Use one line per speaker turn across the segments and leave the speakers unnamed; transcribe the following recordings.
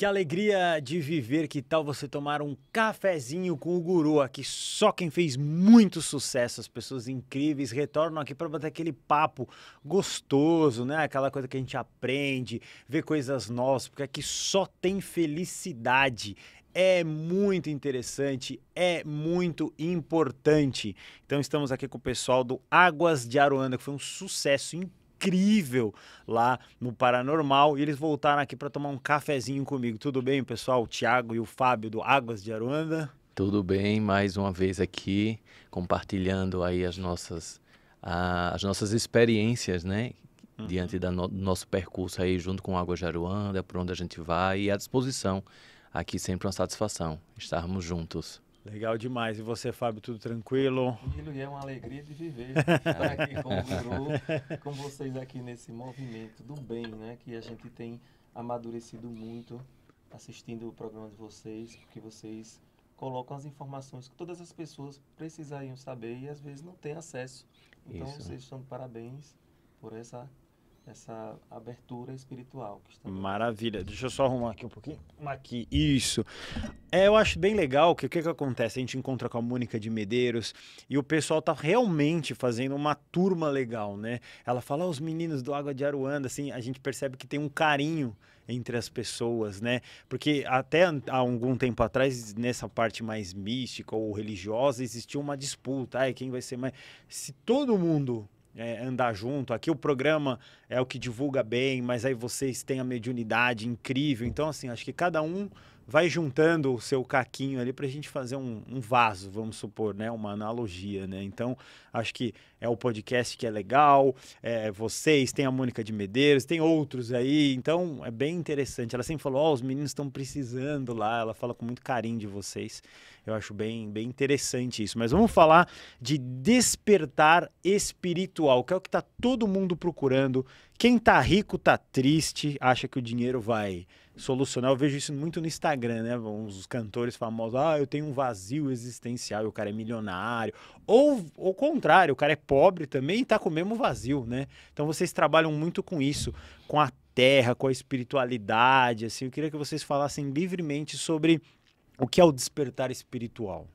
Que alegria de viver, que tal você tomar um cafezinho com o guru aqui? Só quem fez muito sucesso, as pessoas incríveis retornam aqui para bater aquele papo gostoso, né? Aquela coisa que a gente aprende, ver coisas novas, porque aqui só tem felicidade. É muito interessante, é muito importante. Então estamos aqui com o pessoal do Águas de Aruanda, que foi um sucesso incrível incrível lá no Paranormal. E eles voltaram aqui para tomar um cafezinho comigo. Tudo bem, pessoal? O Thiago e o Fábio do Águas de Aruanda.
Tudo bem, mais uma vez aqui compartilhando aí as nossas, as nossas experiências, né? Uhum. Diante do no, nosso percurso aí junto com Águas de Aruanda, por onde a gente vai e à disposição. Aqui sempre uma satisfação estarmos juntos.
Legal demais. E você, Fábio, tudo tranquilo?
Tranquilo e é uma alegria de viver, estar aqui com o peru com vocês aqui nesse movimento do bem, né? Que a gente tem amadurecido muito assistindo o programa de vocês, porque vocês colocam as informações que todas as pessoas precisariam saber e às vezes não têm acesso. Então Isso. vocês estão de parabéns por essa essa abertura espiritual.
Maravilha. Deixa eu só arrumar aqui um pouquinho. Aqui, isso. É, eu acho bem legal que o que, que acontece? A gente encontra com a Mônica de Medeiros e o pessoal tá realmente fazendo uma turma legal, né? Ela fala, ah, os meninos do Água de Aruanda, assim, a gente percebe que tem um carinho entre as pessoas, né? Porque até há algum tempo atrás, nessa parte mais mística ou religiosa, existia uma disputa. Ai, quem vai ser mais... Se todo mundo é, andar junto. Aqui o programa é o que divulga bem, mas aí vocês têm a mediunidade incrível. Então, assim, acho que cada um vai juntando o seu caquinho ali para a gente fazer um, um, vaso, vamos supor, né? Uma analogia, né? Então, acho que é o podcast que é legal, é, vocês, tem a Mônica de Medeiros, tem outros aí, então é bem interessante. Ela sempre falou, ó, oh, os meninos estão precisando lá, ela fala com muito carinho de vocês. Eu acho bem, bem interessante isso. Mas vamos falar de despertar espiritual, que é o que está todo mundo procurando. Quem tá rico tá triste, acha que o dinheiro vai solucionar. Eu vejo isso muito no Instagram, né? Uns cantores famosos, ah, eu tenho um vazio existencial, o cara é milionário. Ou o contrário, o cara é pobre também e tá com o mesmo vazio, né? Então vocês trabalham muito com isso, com a terra, com a espiritualidade, assim. Eu queria que vocês falassem livremente sobre o que é o despertar espiritual.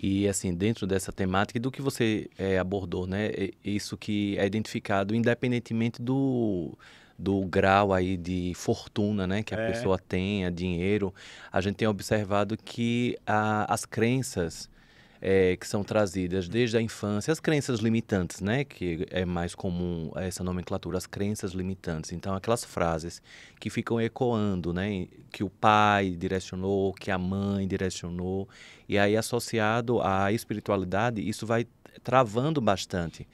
E assim, dentro dessa temática e do que você é, abordou, né? Isso que é identificado independentemente do do grau aí de fortuna né, que a é. pessoa tenha, dinheiro, a gente tem observado que a, as crenças é, que são trazidas desde a infância, as crenças limitantes, né, que é mais comum essa nomenclatura, as crenças limitantes. Então, aquelas frases que ficam ecoando, né, que o pai direcionou, que a mãe direcionou, e aí associado à espiritualidade, isso vai travando bastante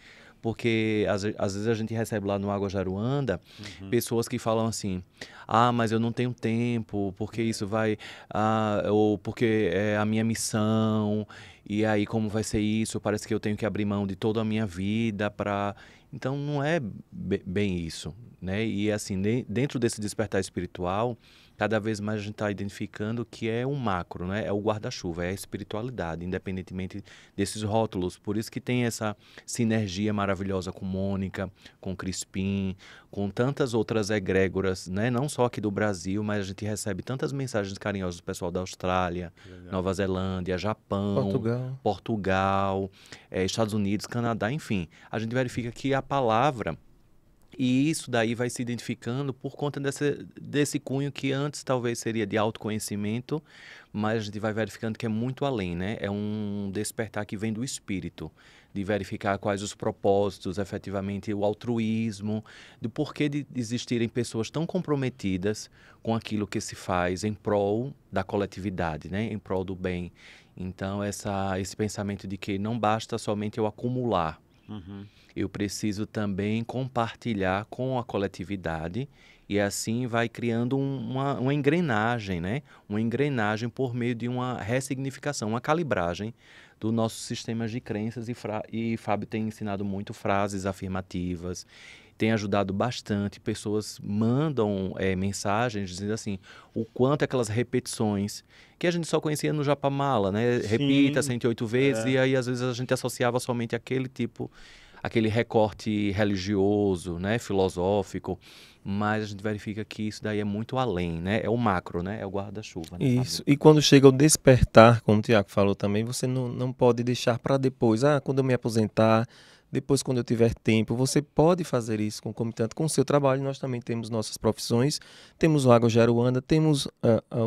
porque às, às vezes a gente recebe lá no Água Jaruanda uhum. pessoas que falam assim: ah, mas eu não tenho tempo, porque é. isso vai. Ah, ou porque é a minha missão, e aí como vai ser isso? Parece que eu tenho que abrir mão de toda a minha vida para. Então não é bem isso, né? E assim, dentro desse despertar espiritual, cada vez mais a gente está identificando que é um macro, né? é o guarda-chuva, é a espiritualidade, independentemente desses rótulos. Por isso que tem essa sinergia maravilhosa com Mônica, com Crispim, com tantas outras egrégoras, né? não só aqui do Brasil, mas a gente recebe tantas mensagens carinhosas do pessoal da Austrália, Legal. Nova Zelândia, Japão, Portugal, Portugal é, Estados Unidos, Canadá, enfim. A gente verifica que a palavra e isso daí vai se identificando por conta desse, desse cunho que antes talvez seria de autoconhecimento, mas a gente vai verificando que é muito além, né? É um despertar que vem do espírito, de verificar quais os propósitos, efetivamente o altruísmo, do porquê de existirem pessoas tão comprometidas com aquilo que se faz em prol da coletividade, né? Em prol do bem. Então, essa, esse pensamento de que não basta somente eu acumular, Uhum. Eu preciso também compartilhar com a coletividade e assim vai criando uma, uma engrenagem, né? Uma engrenagem por meio de uma ressignificação, uma calibragem do nosso sistema de crenças e, e Fábio tem ensinado muito frases afirmativas tem ajudado bastante. Pessoas mandam é, mensagens dizendo assim o quanto aquelas repetições que a gente só conhecia no Japamala, né? Sim. Repita 108 vezes é. e aí às vezes a gente associava somente aquele tipo aquele recorte religioso, né, filosófico, mas a gente verifica que isso daí é muito além, né? É o macro,
né? É o guarda-chuva. Né? Isso. E quando chega o despertar, como o Tiago falou também, você não, não pode deixar para depois. Ah, quando eu me aposentar, depois, quando eu tiver tempo, você pode fazer isso concomitante com o seu trabalho. Nós também temos nossas profissões, temos o Água Jaruanda, temos uh,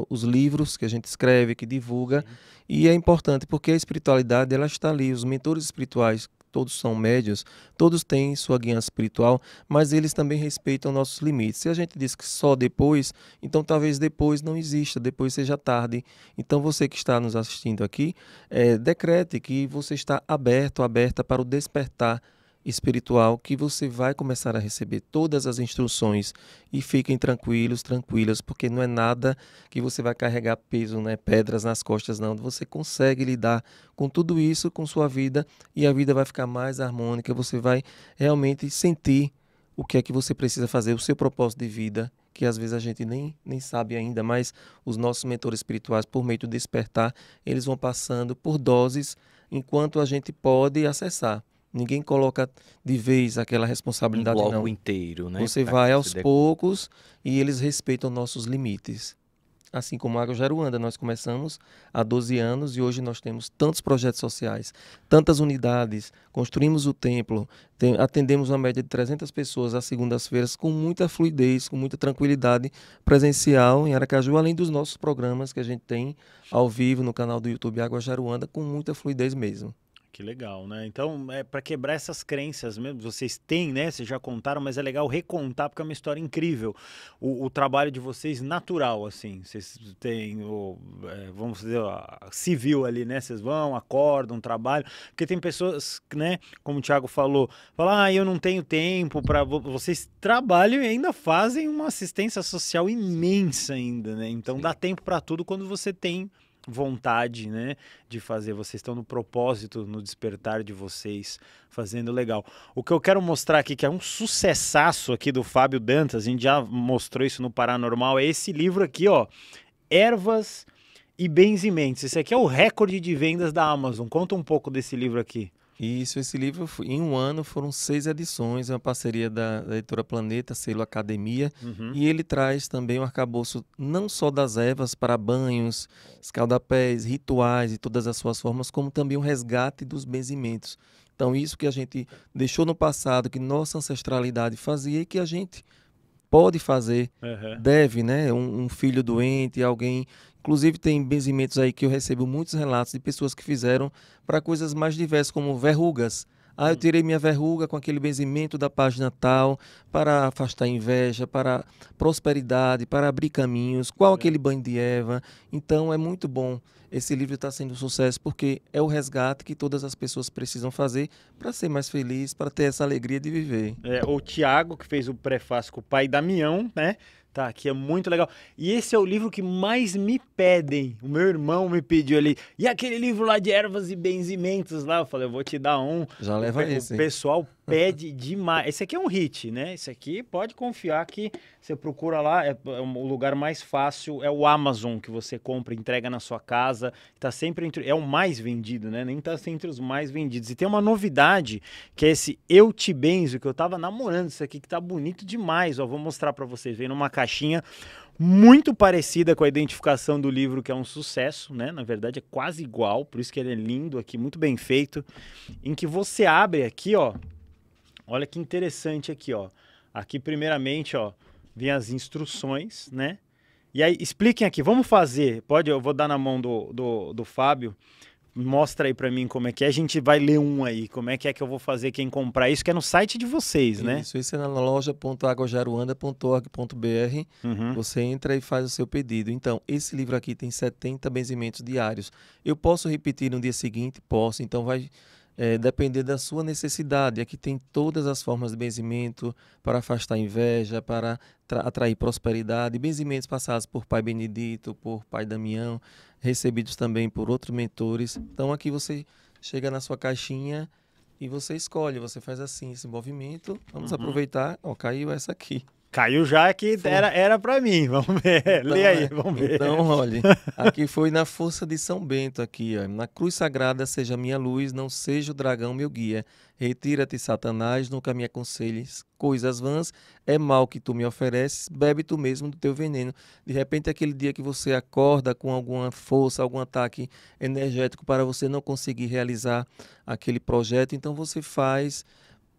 uh, os livros que a gente escreve, que divulga. E é importante porque a espiritualidade ela está ali. Os mentores espirituais todos são médios, todos têm sua guia espiritual, mas eles também respeitam nossos limites. Se a gente diz que só depois, então talvez depois não exista, depois seja tarde. Então você que está nos assistindo aqui, é, decrete que você está aberto, aberta para o despertar espiritual que você vai começar a receber todas as instruções e fiquem tranquilos, tranquilas, porque não é nada que você vai carregar peso, né, pedras nas costas não. Você consegue lidar com tudo isso, com sua vida e a vida vai ficar mais harmônica, você vai realmente sentir o que é que você precisa fazer, o seu propósito de vida, que às vezes a gente nem, nem sabe ainda, mas os nossos mentores espirituais, por meio do despertar, eles vão passando por doses enquanto a gente pode acessar. Ninguém coloca de vez aquela responsabilidade, um bloco não. inteiro, né? Você pra vai aos poucos e eles respeitam nossos limites. Assim como a Jaruanda, nós começamos há 12 anos e hoje nós temos tantos projetos sociais, tantas unidades, construímos o templo, tem, atendemos uma média de 300 pessoas às segundas-feiras com muita fluidez, com muita tranquilidade presencial em Aracaju, além dos nossos programas que a gente tem ao vivo no canal do YouTube Água Jaruanda, com muita fluidez mesmo.
Que legal, né? Então, é para quebrar essas crenças mesmo, vocês têm, né? Vocês já contaram, mas é legal recontar porque é uma história incrível. O, o trabalho de vocês natural, assim. Vocês têm, o, é, vamos dizer, a civil ali, né? Vocês vão, acordam, trabalham. Porque tem pessoas, né? Como o Thiago falou, fala, ah, eu não tenho tempo para Vocês trabalham e ainda fazem uma assistência social imensa ainda, né? Então, Sim. dá tempo para tudo quando você tem vontade, né, de fazer. Vocês estão no propósito, no despertar de vocês, fazendo legal. O que eu quero mostrar aqui, que é um sucessaço aqui do Fábio Dantas, a gente já mostrou isso no Paranormal, é esse livro aqui, ó, Ervas e Benzimentes. Esse aqui é o recorde de vendas da Amazon. Conta um
pouco desse livro aqui. Isso, esse livro, em um ano, foram seis edições, é uma parceria da, da editora Planeta, selo Academia, uhum. e ele traz também um arcabouço não só das ervas para banhos, escaldapés, rituais e todas as suas formas, como também o um resgate dos benzimentos. Então, isso que a gente deixou no passado, que nossa ancestralidade fazia e que a gente pode fazer, uhum. deve, né? Um, um, filho doente, alguém Inclusive, tem benzimentos aí que eu recebo muitos relatos de pessoas que fizeram para coisas mais diversas, como verrugas. Ah, eu hum. tirei minha verruga com aquele benzimento da página tal, para afastar inveja, para prosperidade, para abrir caminhos, qual é. aquele banho de Eva. Então é muito bom. Esse livro está sendo um sucesso porque é o resgate que todas as pessoas precisam fazer para ser mais feliz, para ter essa alegria de viver. É, o Tiago, que fez
o prefácio com o pai Damião, né? tá? Que é muito legal. E esse é o livro que mais me pedem. O meu irmão me pediu ali. E aquele livro lá de ervas e benzimentos lá? Eu falei, eu vou te dar um. Já leva o, esse. O pessoal pede demais. Esse aqui é um hit, né? Esse aqui pode confiar que você procura lá, é, é um, o lugar mais fácil é o Amazon que você compra, entrega na sua casa, tá sempre entre é o mais vendido, né? Nem tá entre os mais vendidos. E tem uma novidade, que é esse Eu Te Benzo, que eu tava namorando isso aqui que tá bonito demais, ó, vou mostrar para vocês, vem numa caixinha muito parecida com a identificação do livro, que é um sucesso, né? Na verdade, é quase igual, por isso que ele é lindo aqui, muito bem feito. Em que você abre aqui, ó, Olha que interessante aqui, ó. Aqui, primeiramente, ó, vem as instruções, né? E aí, expliquem aqui, vamos fazer. Pode, eu vou dar na mão do, do, do Fábio. Mostra aí para mim como é que é. A gente vai ler um aí. Como é que é que eu vou fazer quem comprar isso? Que é no site de vocês, né? Isso,
isso é na loja.aguajaruanda.org.br. Uhum. Você entra e faz o seu pedido. Então, esse livro aqui tem 70 benzimentos diários. Eu posso repetir no dia seguinte? Posso. Então, vai é, depender da sua necessidade. Aqui tem todas as formas de benzimento para afastar inveja, para atrair prosperidade. Benzimentos passados por Pai Benedito, por Pai Damião, recebidos também por outros mentores. Então aqui você chega na sua caixinha e você escolhe, você faz assim, esse movimento. Vamos uhum. aproveitar. Ó, caiu essa aqui. Caiu já que era,
era para mim, vamos ver. Então, Lê aí, é. vamos ver. Então, olha,
aqui foi na força de São Bento, aqui, ó. Na cruz sagrada seja minha luz, não seja o dragão meu guia. Retira-te, Satanás, nunca me aconselhes coisas vãs, é mal que tu me ofereces, bebe tu mesmo do teu veneno. De repente, aquele dia que você acorda com alguma força, algum ataque energético para você não conseguir realizar aquele projeto, então você faz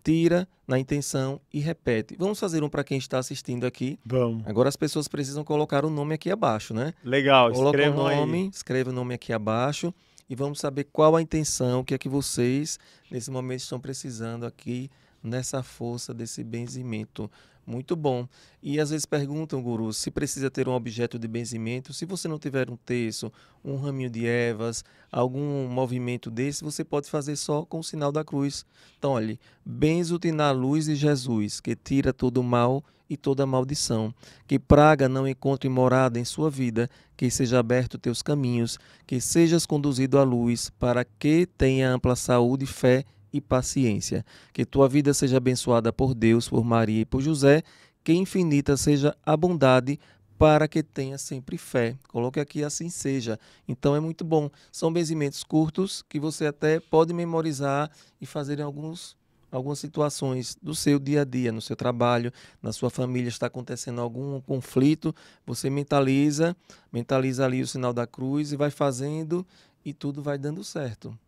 tira na intenção e repete. Vamos fazer um para quem está assistindo aqui. Vamos. Agora as pessoas precisam colocar o nome aqui abaixo, né? Legal, Coloca o nome, aí. escreve o nome aqui abaixo e vamos saber qual a intenção, o que é que vocês nesse momento estão precisando aqui nessa força desse benzimento. Muito bom. E às vezes perguntam, guru, se precisa ter um objeto de benzimento. Se você não tiver um terço, um raminho de ervas, algum movimento desse, você pode fazer só com o sinal da cruz. Então, olhe, benzo-te na luz de Jesus, que tira todo o mal e toda maldição. Que praga não encontre morada em sua vida, que seja aberto teus caminhos, que sejas conduzido à luz, para que tenha ampla saúde e fé e paciência. Que tua vida seja abençoada por Deus, por Maria e por José, que infinita seja a bondade para que tenha sempre fé. Coloque aqui assim seja. Então é muito bom. São benzimentos curtos que você até pode memorizar e fazer em alguns algumas situações do seu dia a dia, no seu trabalho, na sua família está acontecendo algum conflito, você mentaliza, mentaliza ali o sinal da cruz e vai fazendo e tudo vai dando certo.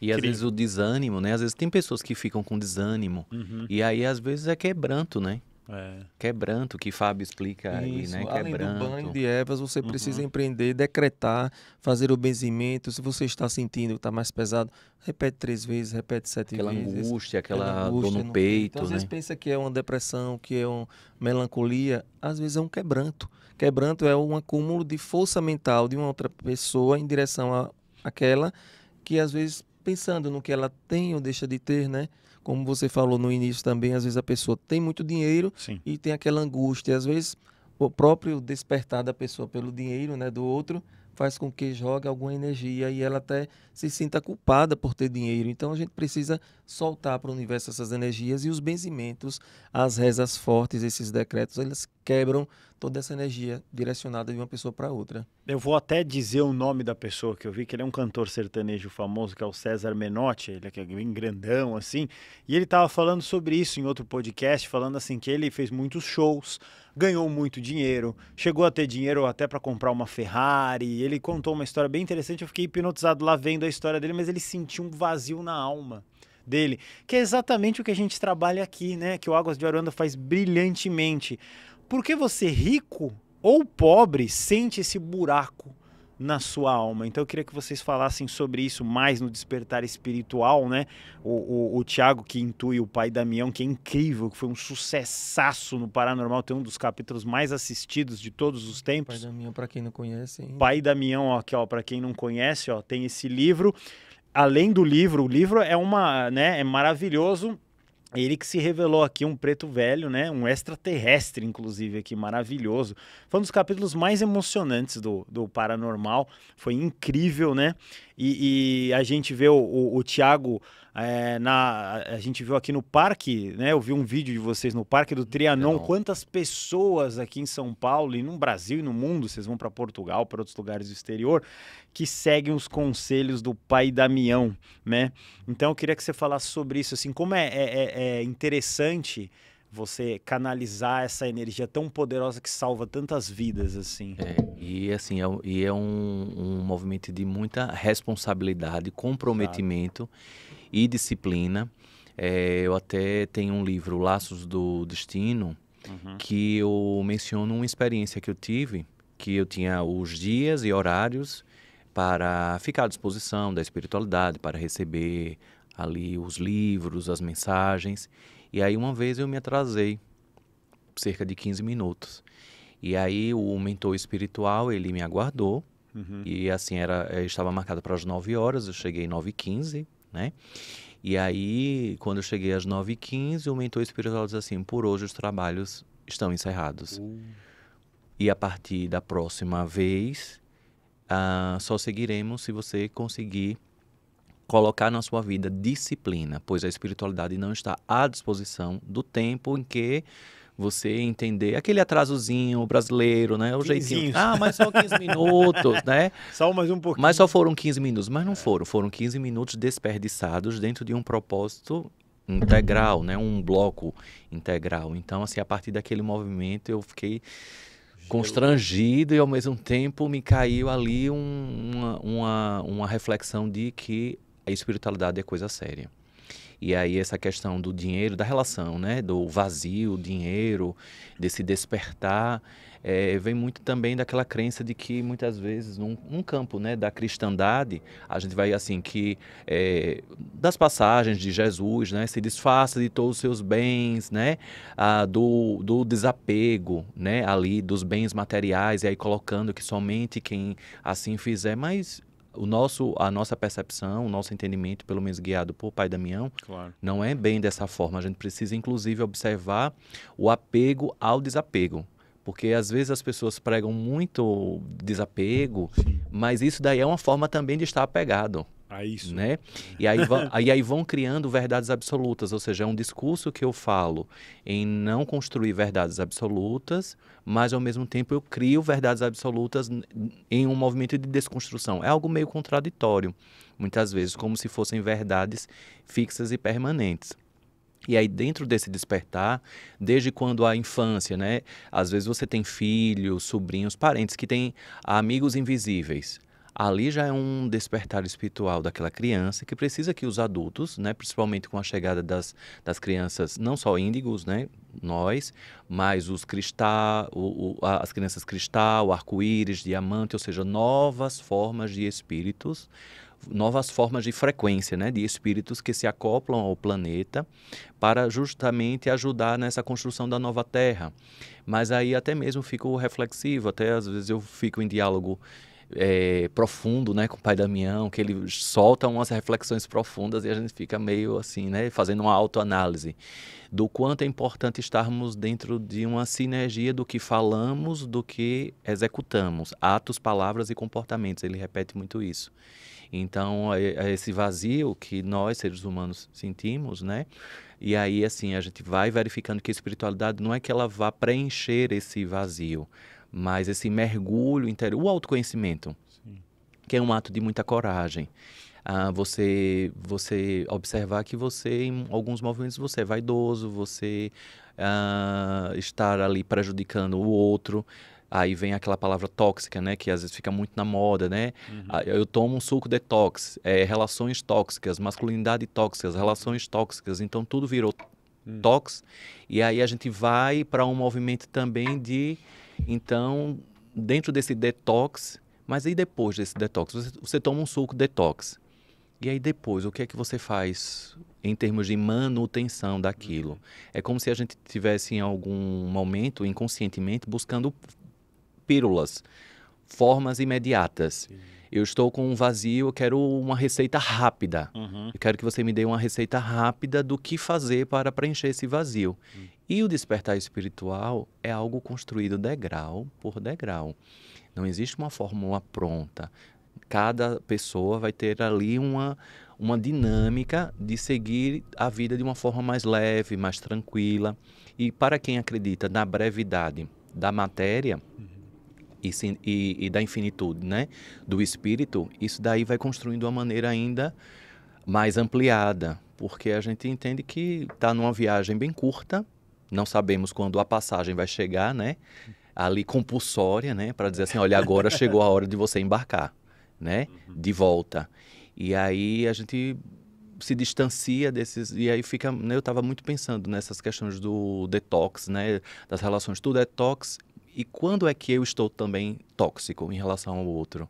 E às vezes
o desânimo, né? Às vezes tem pessoas que ficam com desânimo. Uhum. E aí, às vezes, é quebranto, né? É. Quebranto, que Fábio explica Isso. aí, né? Além do banho
de ervas, você uhum. precisa empreender, decretar, fazer o benzimento. Se você está sentindo que está mais pesado, repete três vezes, repete sete aquela vezes. Angústia, aquela, aquela angústia, dor no, no peito. Então, às né? vezes pensa que é uma depressão, que é uma melancolia. Às vezes é um quebranto. Quebranto é um acúmulo de força mental de uma outra pessoa em direção àquela que às vezes pensando no que ela tem ou deixa de ter, né? Como você falou no início também, às vezes a pessoa tem muito dinheiro Sim. e tem aquela angústia. Às vezes o próprio despertar da pessoa pelo dinheiro, né, do outro, faz com que jogue alguma energia e ela até se sinta culpada por ter dinheiro. Então a gente precisa soltar para o universo essas energias e os benzimentos, as rezas fortes, esses decretos, eles quebram toda essa energia direcionada de uma pessoa para outra.
Eu vou até dizer o nome da pessoa que eu vi, que ele é um cantor sertanejo famoso, que é o César Menotti, ele é, é bem grandão assim, e ele estava falando sobre isso em outro podcast, falando assim que ele fez muitos shows, ganhou muito dinheiro, chegou a ter dinheiro até para comprar uma Ferrari, ele contou uma história bem interessante, eu fiquei hipnotizado lá vendo a história dele, mas ele sentiu um vazio na alma dele, que é exatamente o que a gente trabalha aqui, né? Que o Águas de Aruanda faz brilhantemente. Porque você rico ou pobre sente esse buraco na sua alma. Então eu queria que vocês falassem sobre isso mais no despertar espiritual, né? O, o, o Tiago que intui o pai Damião, que é incrível, que foi um sucessaço no Paranormal, tem um dos capítulos mais assistidos de todos os tempos. Pai Damião,
para quem não conhece. Hein? Pai
Damião, ó, aqui ó, para quem não conhece, ó, tem esse livro além do livro, o livro é uma, né, é maravilhoso. Ele que se revelou aqui um preto velho, né? Um extraterrestre, inclusive, aqui, maravilhoso. Foi um dos capítulos mais emocionantes do, do Paranormal. Foi incrível, né? e, e a gente vê o, o, o Thiago é, na, a gente viu aqui no parque, né? Eu vi um vídeo de vocês no parque do Trianon. Não. Quantas pessoas aqui em São Paulo e no Brasil e no mundo, vocês vão para Portugal, para outros lugares do exterior, que seguem os conselhos do pai Damião, né? Então eu queria que você falasse sobre isso, assim, como é, é, é, é interessante você canalizar essa energia tão poderosa que salva tantas vidas assim. É, e
assim é, e é um, um movimento de muita responsabilidade, comprometimento claro. e disciplina. É, eu até tenho um livro, Laços do Destino, uhum. que eu menciono uma experiência que eu tive, que eu tinha os dias e horários para ficar à disposição da espiritualidade, para receber ali os livros, as mensagens. E aí uma vez eu me atrasei cerca de 15 minutos. E aí o mentor espiritual, ele me aguardou. Uhum. E assim, era, eh, estava marcado para as 9 horas, eu cheguei 9 e 15, né? E aí, quando eu cheguei às 9h15, o mentor espiritual diz assim: por hoje os trabalhos estão encerrados. Uhum. E a partir da próxima vez, ah, só seguiremos se você conseguir colocar na sua vida disciplina, pois a espiritualidade não está à disposição do tempo em que você entender aquele atrasozinho brasileiro, né? O jeitinho. Ah, mas só 15 minutos, né? Só mais um pouquinho. Mas só foram 15 minutos. Mas não foram. Foram 15 minutos desperdiçados dentro de um propósito integral, né? Um bloco integral. Então, assim, a partir daquele movimento eu fiquei constrangido e ao mesmo tempo me caiu ali um, uma, uma, uma reflexão de que a espiritualidade é coisa séria. E aí essa questão do dinheiro, da relação, né? Do vazio, dinheiro, desse despertar, é, vem muito também daquela crença de que muitas vezes num, num campo, né, da cristandade, a gente vai assim que é, das passagens de Jesus, né, se desfaça de todos os seus bens, né, ah, do, do desapego, né, ali dos bens materiais e aí colocando que somente quem assim fizer, mas o nosso, a nossa percepção, o nosso entendimento, pelo menos guiado por Pai Damião, claro. não é bem dessa forma. A gente precisa, inclusive, observar o apego ao desapego. Porque às vezes as pessoas pregam muito desapego, Sim. mas isso daí é uma forma também de estar apegado. Ah, isso. Né? E aí, vão, e aí vão criando verdades absolutas, ou seja, é um discurso que eu falo em não construir verdades absolutas, mas ao mesmo tempo eu crio verdades absolutas em um movimento de desconstrução. É algo meio contraditório, muitas vezes, como se fossem verdades fixas e permanentes. E aí, dentro desse despertar, desde quando a infância, né? Às vezes você tem filhos, sobrinhos, parentes que têm amigos invisíveis ali já é um despertar espiritual daquela criança que precisa que os adultos, né, principalmente com a chegada das, das crianças, não só índigos, né, nós, mas os cristal, o, o, as crianças cristal, arco-íris, diamante, ou seja, novas formas de espíritos, novas formas de frequência, né, de espíritos que se acoplam ao planeta para justamente ajudar nessa construção da nova Terra. Mas aí até mesmo fico reflexivo, até às vezes eu fico em diálogo é, profundo, né, com o pai Damião, que ele solta umas reflexões profundas e a gente fica meio assim, né, fazendo uma autoanálise do quanto é importante estarmos dentro de uma sinergia do que falamos, do que executamos, atos, palavras e comportamentos. Ele repete muito isso. Então, é, é esse vazio que nós seres humanos sentimos, né? E aí, assim, a gente vai verificando que a espiritualidade não é que ela vá preencher esse vazio, mas esse mergulho interior, o autoconhecimento, Sim. que é um ato de muita coragem. Ah, você, você observar que você, em alguns movimentos, você é vaidoso, você ah, estar ali prejudicando o outro. Aí vem aquela palavra tóxica, né? Que às vezes fica muito na moda, né? Uhum. Ah, eu tomo um suco detox, é, relações tóxicas, masculinidade tóxica, relações tóxicas. Então tudo virou uhum. tox. E aí a gente vai para um movimento também de então, dentro desse detox, mas aí depois desse detox, você, você toma um suco detox. E aí depois, o que é que você faz em termos de manutenção daquilo? É como se a gente tivesse em algum momento inconscientemente buscando pílulas, formas imediatas. Sim. Eu estou com um vazio, eu quero uma receita rápida. Uhum. Eu quero que você me dê uma receita rápida do que fazer para preencher esse vazio. Uhum. E o despertar espiritual é algo construído degrau por degrau. Não existe uma fórmula pronta. Cada pessoa vai ter ali uma, uma dinâmica de seguir a vida de uma forma mais leve, mais tranquila. E para quem acredita na brevidade da matéria, uhum. e, e, e, da infinitude, né? Do espírito, isso daí vai construindo uma maneira ainda mais ampliada, porque a gente entende que está numa viagem bem curta não sabemos quando a passagem vai chegar, né? Ali compulsória, né? Para dizer assim, olha, agora chegou a hora de você embarcar, né? Uhum. De volta. E aí a gente se distancia desses e aí fica né, eu estava muito pensando nessas questões do detox né das relações tudo é detox e quando é que eu estou também tóxico em relação ao outro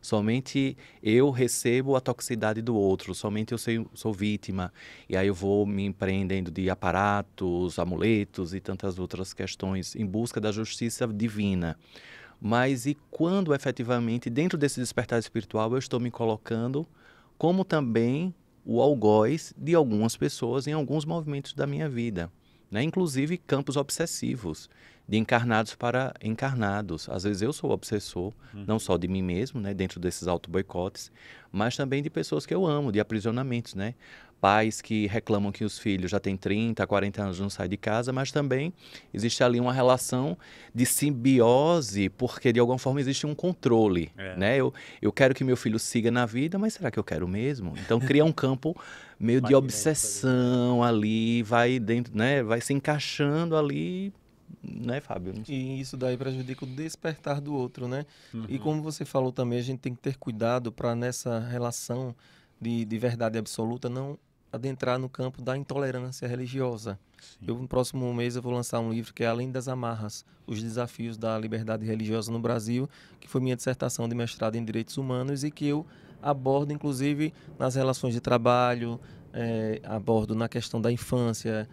Somente eu recebo a toxicidade do outro, somente eu sou vítima. E aí eu vou me empreendendo de aparatos, amuletos e tantas outras questões em busca da justiça divina. Mas e quando efetivamente, dentro desse despertar espiritual, eu estou me colocando como também o algoz de algumas pessoas em alguns movimentos da minha vida? Né? inclusive campos obsessivos de encarnados para encarnados. Às vezes eu sou obsessor, uhum. não só de mim mesmo, né, dentro desses auto-boicotes, mas também de pessoas que eu amo, de aprisionamentos, né? Pais que reclamam que os filhos já têm 30, 40 anos não saem de casa, mas também existe ali uma relação de simbiose, porque de alguma forma existe um controle, é. né? Eu, eu quero que meu filho siga na vida, mas será que eu quero mesmo? Então cria um campo meio de é. obsessão ali, vai dentro, né? Vai se encaixando
ali né, Fábio? E isso daí prejudica o despertar do outro, né? Uhum. E como você falou também, a gente tem que ter cuidado para nessa relação de, de verdade absoluta não adentrar no campo da intolerância religiosa. Sim. Eu, no próximo mês, eu vou lançar um livro que é Além das Amarras, os desafios da liberdade religiosa no Brasil, que foi minha dissertação de mestrado em Direitos Humanos e que eu abordo, inclusive, nas relações de trabalho, é, abordo na questão da infância,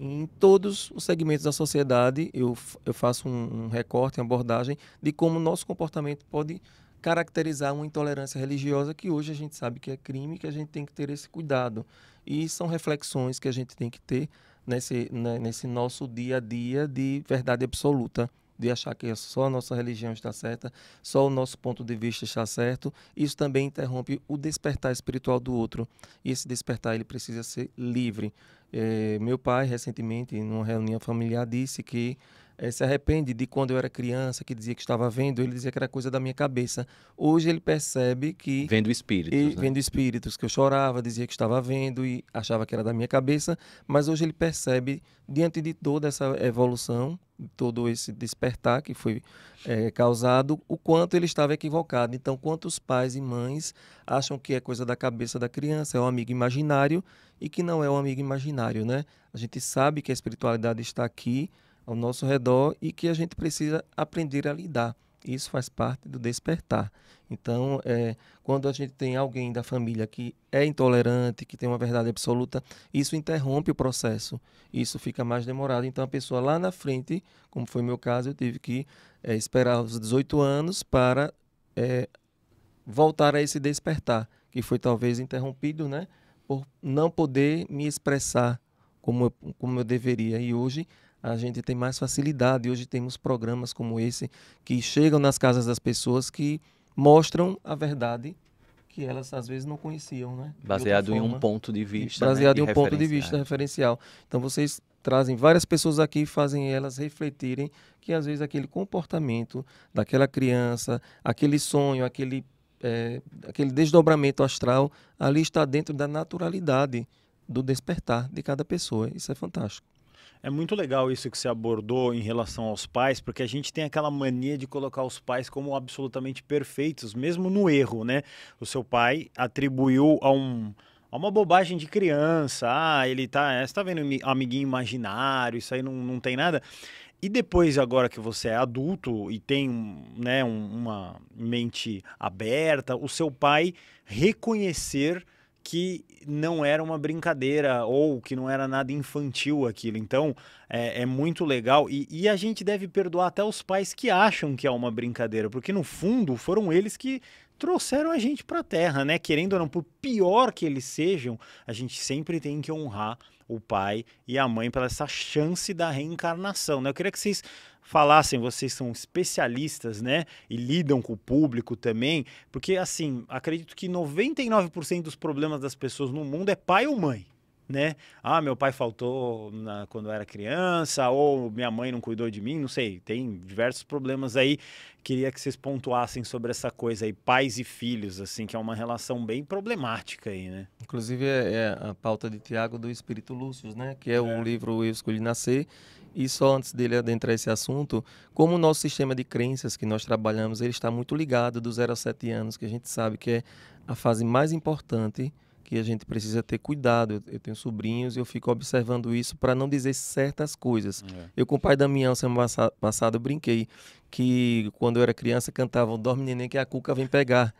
em todos os segmentos da sociedade, eu, eu faço um, um recorte, uma abordagem de como o nosso comportamento pode caracterizar uma intolerância religiosa que hoje a gente sabe que é crime, que a gente tem que ter esse cuidado. E são reflexões que a gente tem que ter nesse, né, nesse nosso dia a dia de verdade absoluta de achar que só a nossa religião está certa, só o nosso ponto de vista está certo, isso também interrompe o despertar espiritual do outro. E esse despertar ele precisa ser livre. É, meu pai, recentemente, em uma reunião familiar, disse que é, se arrepende de quando eu era criança, que dizia que estava vendo, ele dizia que era coisa da minha cabeça. Hoje ele percebe que. Vendo espíritos. E, né? Vendo espíritos, que eu chorava, dizia que estava vendo e achava que era da minha cabeça, mas hoje ele percebe, diante de toda essa evolução, todo esse despertar que foi é, causado, o quanto ele estava equivocado. Então, quantos pais e mães acham que é coisa da cabeça da criança, é um amigo imaginário e que não é um amigo imaginário, né? A gente sabe que a espiritualidade está aqui ao nosso redor e que a gente precisa aprender a lidar. Isso faz parte do despertar. Então, é, quando a gente tem alguém da família que é intolerante, que tem uma verdade absoluta, isso interrompe o processo. Isso fica mais demorado. Então, a pessoa lá na frente, como foi meu caso, eu tive que é, esperar os 18 anos para é, voltar a esse despertar, que foi talvez interrompido, né? Por não poder me expressar como eu, como eu deveria. E hoje a gente tem mais facilidade. Hoje temos programas como esse que chegam nas casas das pessoas que mostram a verdade que elas às vezes não conheciam, né? Baseado em um ponto de vista. Né, Baseado né? em um ponto de vista referencial. Então vocês trazem várias pessoas aqui e fazem elas refletirem que às vezes aquele comportamento daquela criança, aquele sonho, aquele, é, aquele desdobramento astral ali está dentro da naturalidade do despertar de cada pessoa. Isso é fantástico.
É muito legal isso que você abordou em relação aos pais, porque a gente tem aquela mania de colocar os pais como absolutamente perfeitos, mesmo no erro, né? O seu pai atribuiu a um a uma bobagem de criança, ah, ele tá, eh, você tá vendo amiguinho imaginário, isso aí não, não tem nada. E depois, agora que você é adulto e tem né, uma mente aberta, o seu pai reconhecer que não era uma brincadeira ou que não era nada infantil aquilo. Então é, é muito legal e, e, a gente deve perdoar até os pais que acham que é uma brincadeira, porque no fundo foram eles que trouxeram a gente para a Terra, né? Querendo ou não, por pior que eles sejam, a gente sempre tem que honrar o pai e a mãe pela essa chance da reencarnação, né? Eu queria que vocês falassem, vocês são especialistas, né? E lidam com o público também, porque assim, acredito que 99% dos problemas das pessoas no mundo é pai ou mãe né? Ah, meu pai faltou na, quando eu era criança, ou minha mãe não cuidou de mim, não sei. Tem diversos problemas aí. Queria que vocês pontuassem sobre essa coisa aí, pais e filhos, assim, que é uma relação bem problemática aí, né?
Inclusive é, é a pauta de Tiago do Espírito Lúcio, né? Que é, é. um livro Eu Escolhi Nascer. E só antes dele adentrar esse assunto, como o nosso sistema de crenças que nós trabalhamos, ele está muito ligado dos 0 a 7 anos, que a gente sabe que é a fase mais importante que a gente precisa ter cuidado. Eu, tenho sobrinhos e eu fico observando isso para não dizer certas coisas. É. Eu com o pai Damião, semana passada, brinquei que quando eu era criança cantavam Dorme Neném que a Cuca vem pegar.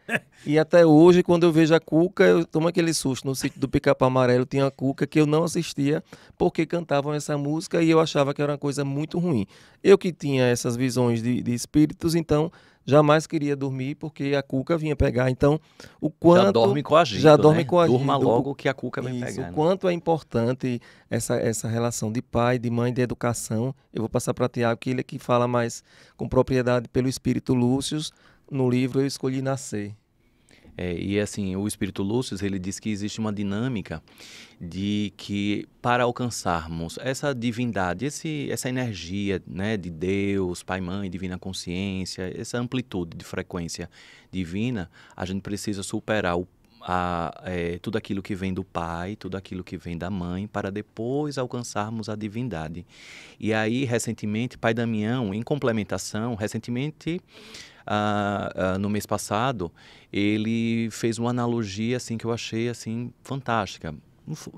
e até hoje, quando eu vejo a Cuca, eu tomo aquele susto. No sítio do Pica-Pau Amarelo tinha a Cuca que eu não assistia porque cantavam essa música e eu achava que era uma coisa muito ruim. Eu que tinha essas visões de, de espíritos, então jamais queria dormir porque a Cuca vinha pegar. Então, o quanto já dorme com a gente, já dorme né? com a gente. Durma logo que a Cuca vai isso, pegar. O né? quanto é importante essa essa relação de pai, de mãe, de educação. Eu vou passar para Tiago que ele é que fala mais com propriedade pelo espírito Lúcius no livro Eu escolhi nascer.
É, e assim, o Espírito Lúcio, ele diz que existe uma dinâmica de que para alcançarmos essa divindade, esse, essa energia né, de Deus, Pai, Mãe, Divina Consciência, essa amplitude de frequência divina, a gente precisa superar o a, é, tudo aquilo que vem do pai, tudo aquilo que vem da mãe, para depois alcançarmos a divindade. E aí, recentemente, Pai Damião, em complementação, recentemente ah, ah, no mês passado, ele fez uma analogia assim que eu achei assim fantástica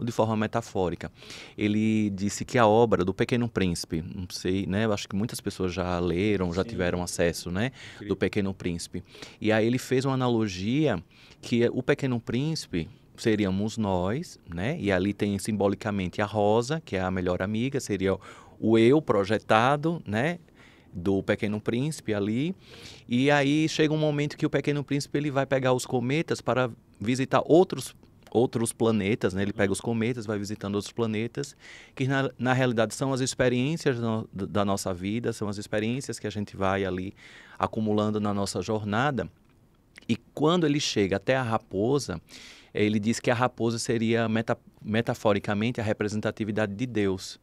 de forma metafórica. Ele disse que a obra do Pequeno Príncipe, não sei, né, eu acho que muitas pessoas já leram, já Sim. tiveram acesso, né, Incrível. do Pequeno Príncipe. E aí ele fez uma analogia que é, o Pequeno Príncipe seríamos nós, né? E ali tem simbolicamente a Rosa, que é a melhor amiga, seria o eu projetado, né? do Pequeno Príncipe ali. E aí chega um momento que o Pequeno Príncipe ele vai pegar os cometas para visitar outros outros planetas, né? Ele pega os cometas, vai visitando outros planetas, que na, na realidade são as experiências no, da nossa vida, são as experiências que a gente vai ali acumulando na nossa jornada. E quando ele chega até a raposa, ele diz que a raposa seria meta, metaforicamente a representatividade de Deus.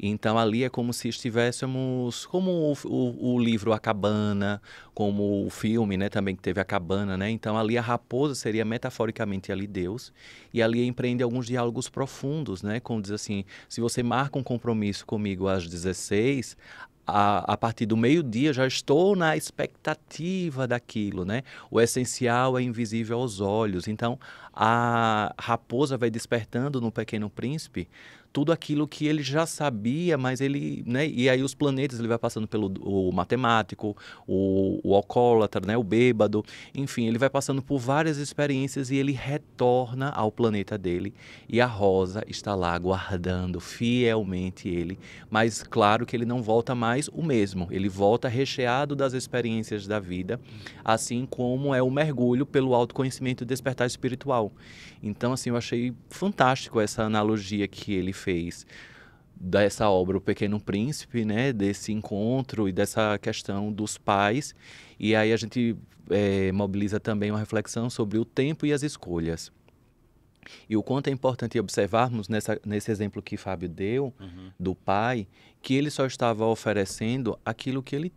Então ali é como se estivéssemos, como o, o, o, livro A Cabana, como o filme, né, também que teve A Cabana, né? Então ali a raposa seria metaforicamente ali Deus e ali empreende alguns diálogos profundos, né? Como diz assim, se você marca um compromisso comigo às 16, a, a, partir do meio-dia já estou na expectativa daquilo, né? O essencial é invisível aos olhos. Então, a raposa vai despertando no pequeno príncipe tudo aquilo que ele já sabia, mas ele, né? E aí os planetas ele vai passando pelo o matemático, o, o alcoólatra, né? O bêbado, enfim, ele vai passando por várias experiências e ele retorna ao planeta dele e a Rosa está lá guardando fielmente ele, mas claro que ele não volta mais o mesmo, ele volta recheado das experiências da vida, assim como é o mergulho pelo autoconhecimento e despertar espiritual. Então, assim, eu achei fantástico essa analogia que ele fez dessa obra O Pequeno Príncipe, né, desse encontro e dessa questão dos pais. E aí a gente é, mobiliza também uma reflexão sobre o tempo e as escolhas. E o quanto é importante observarmos nessa, nesse exemplo que Fábio deu, uhum. do pai, que ele só estava oferecendo aquilo que ele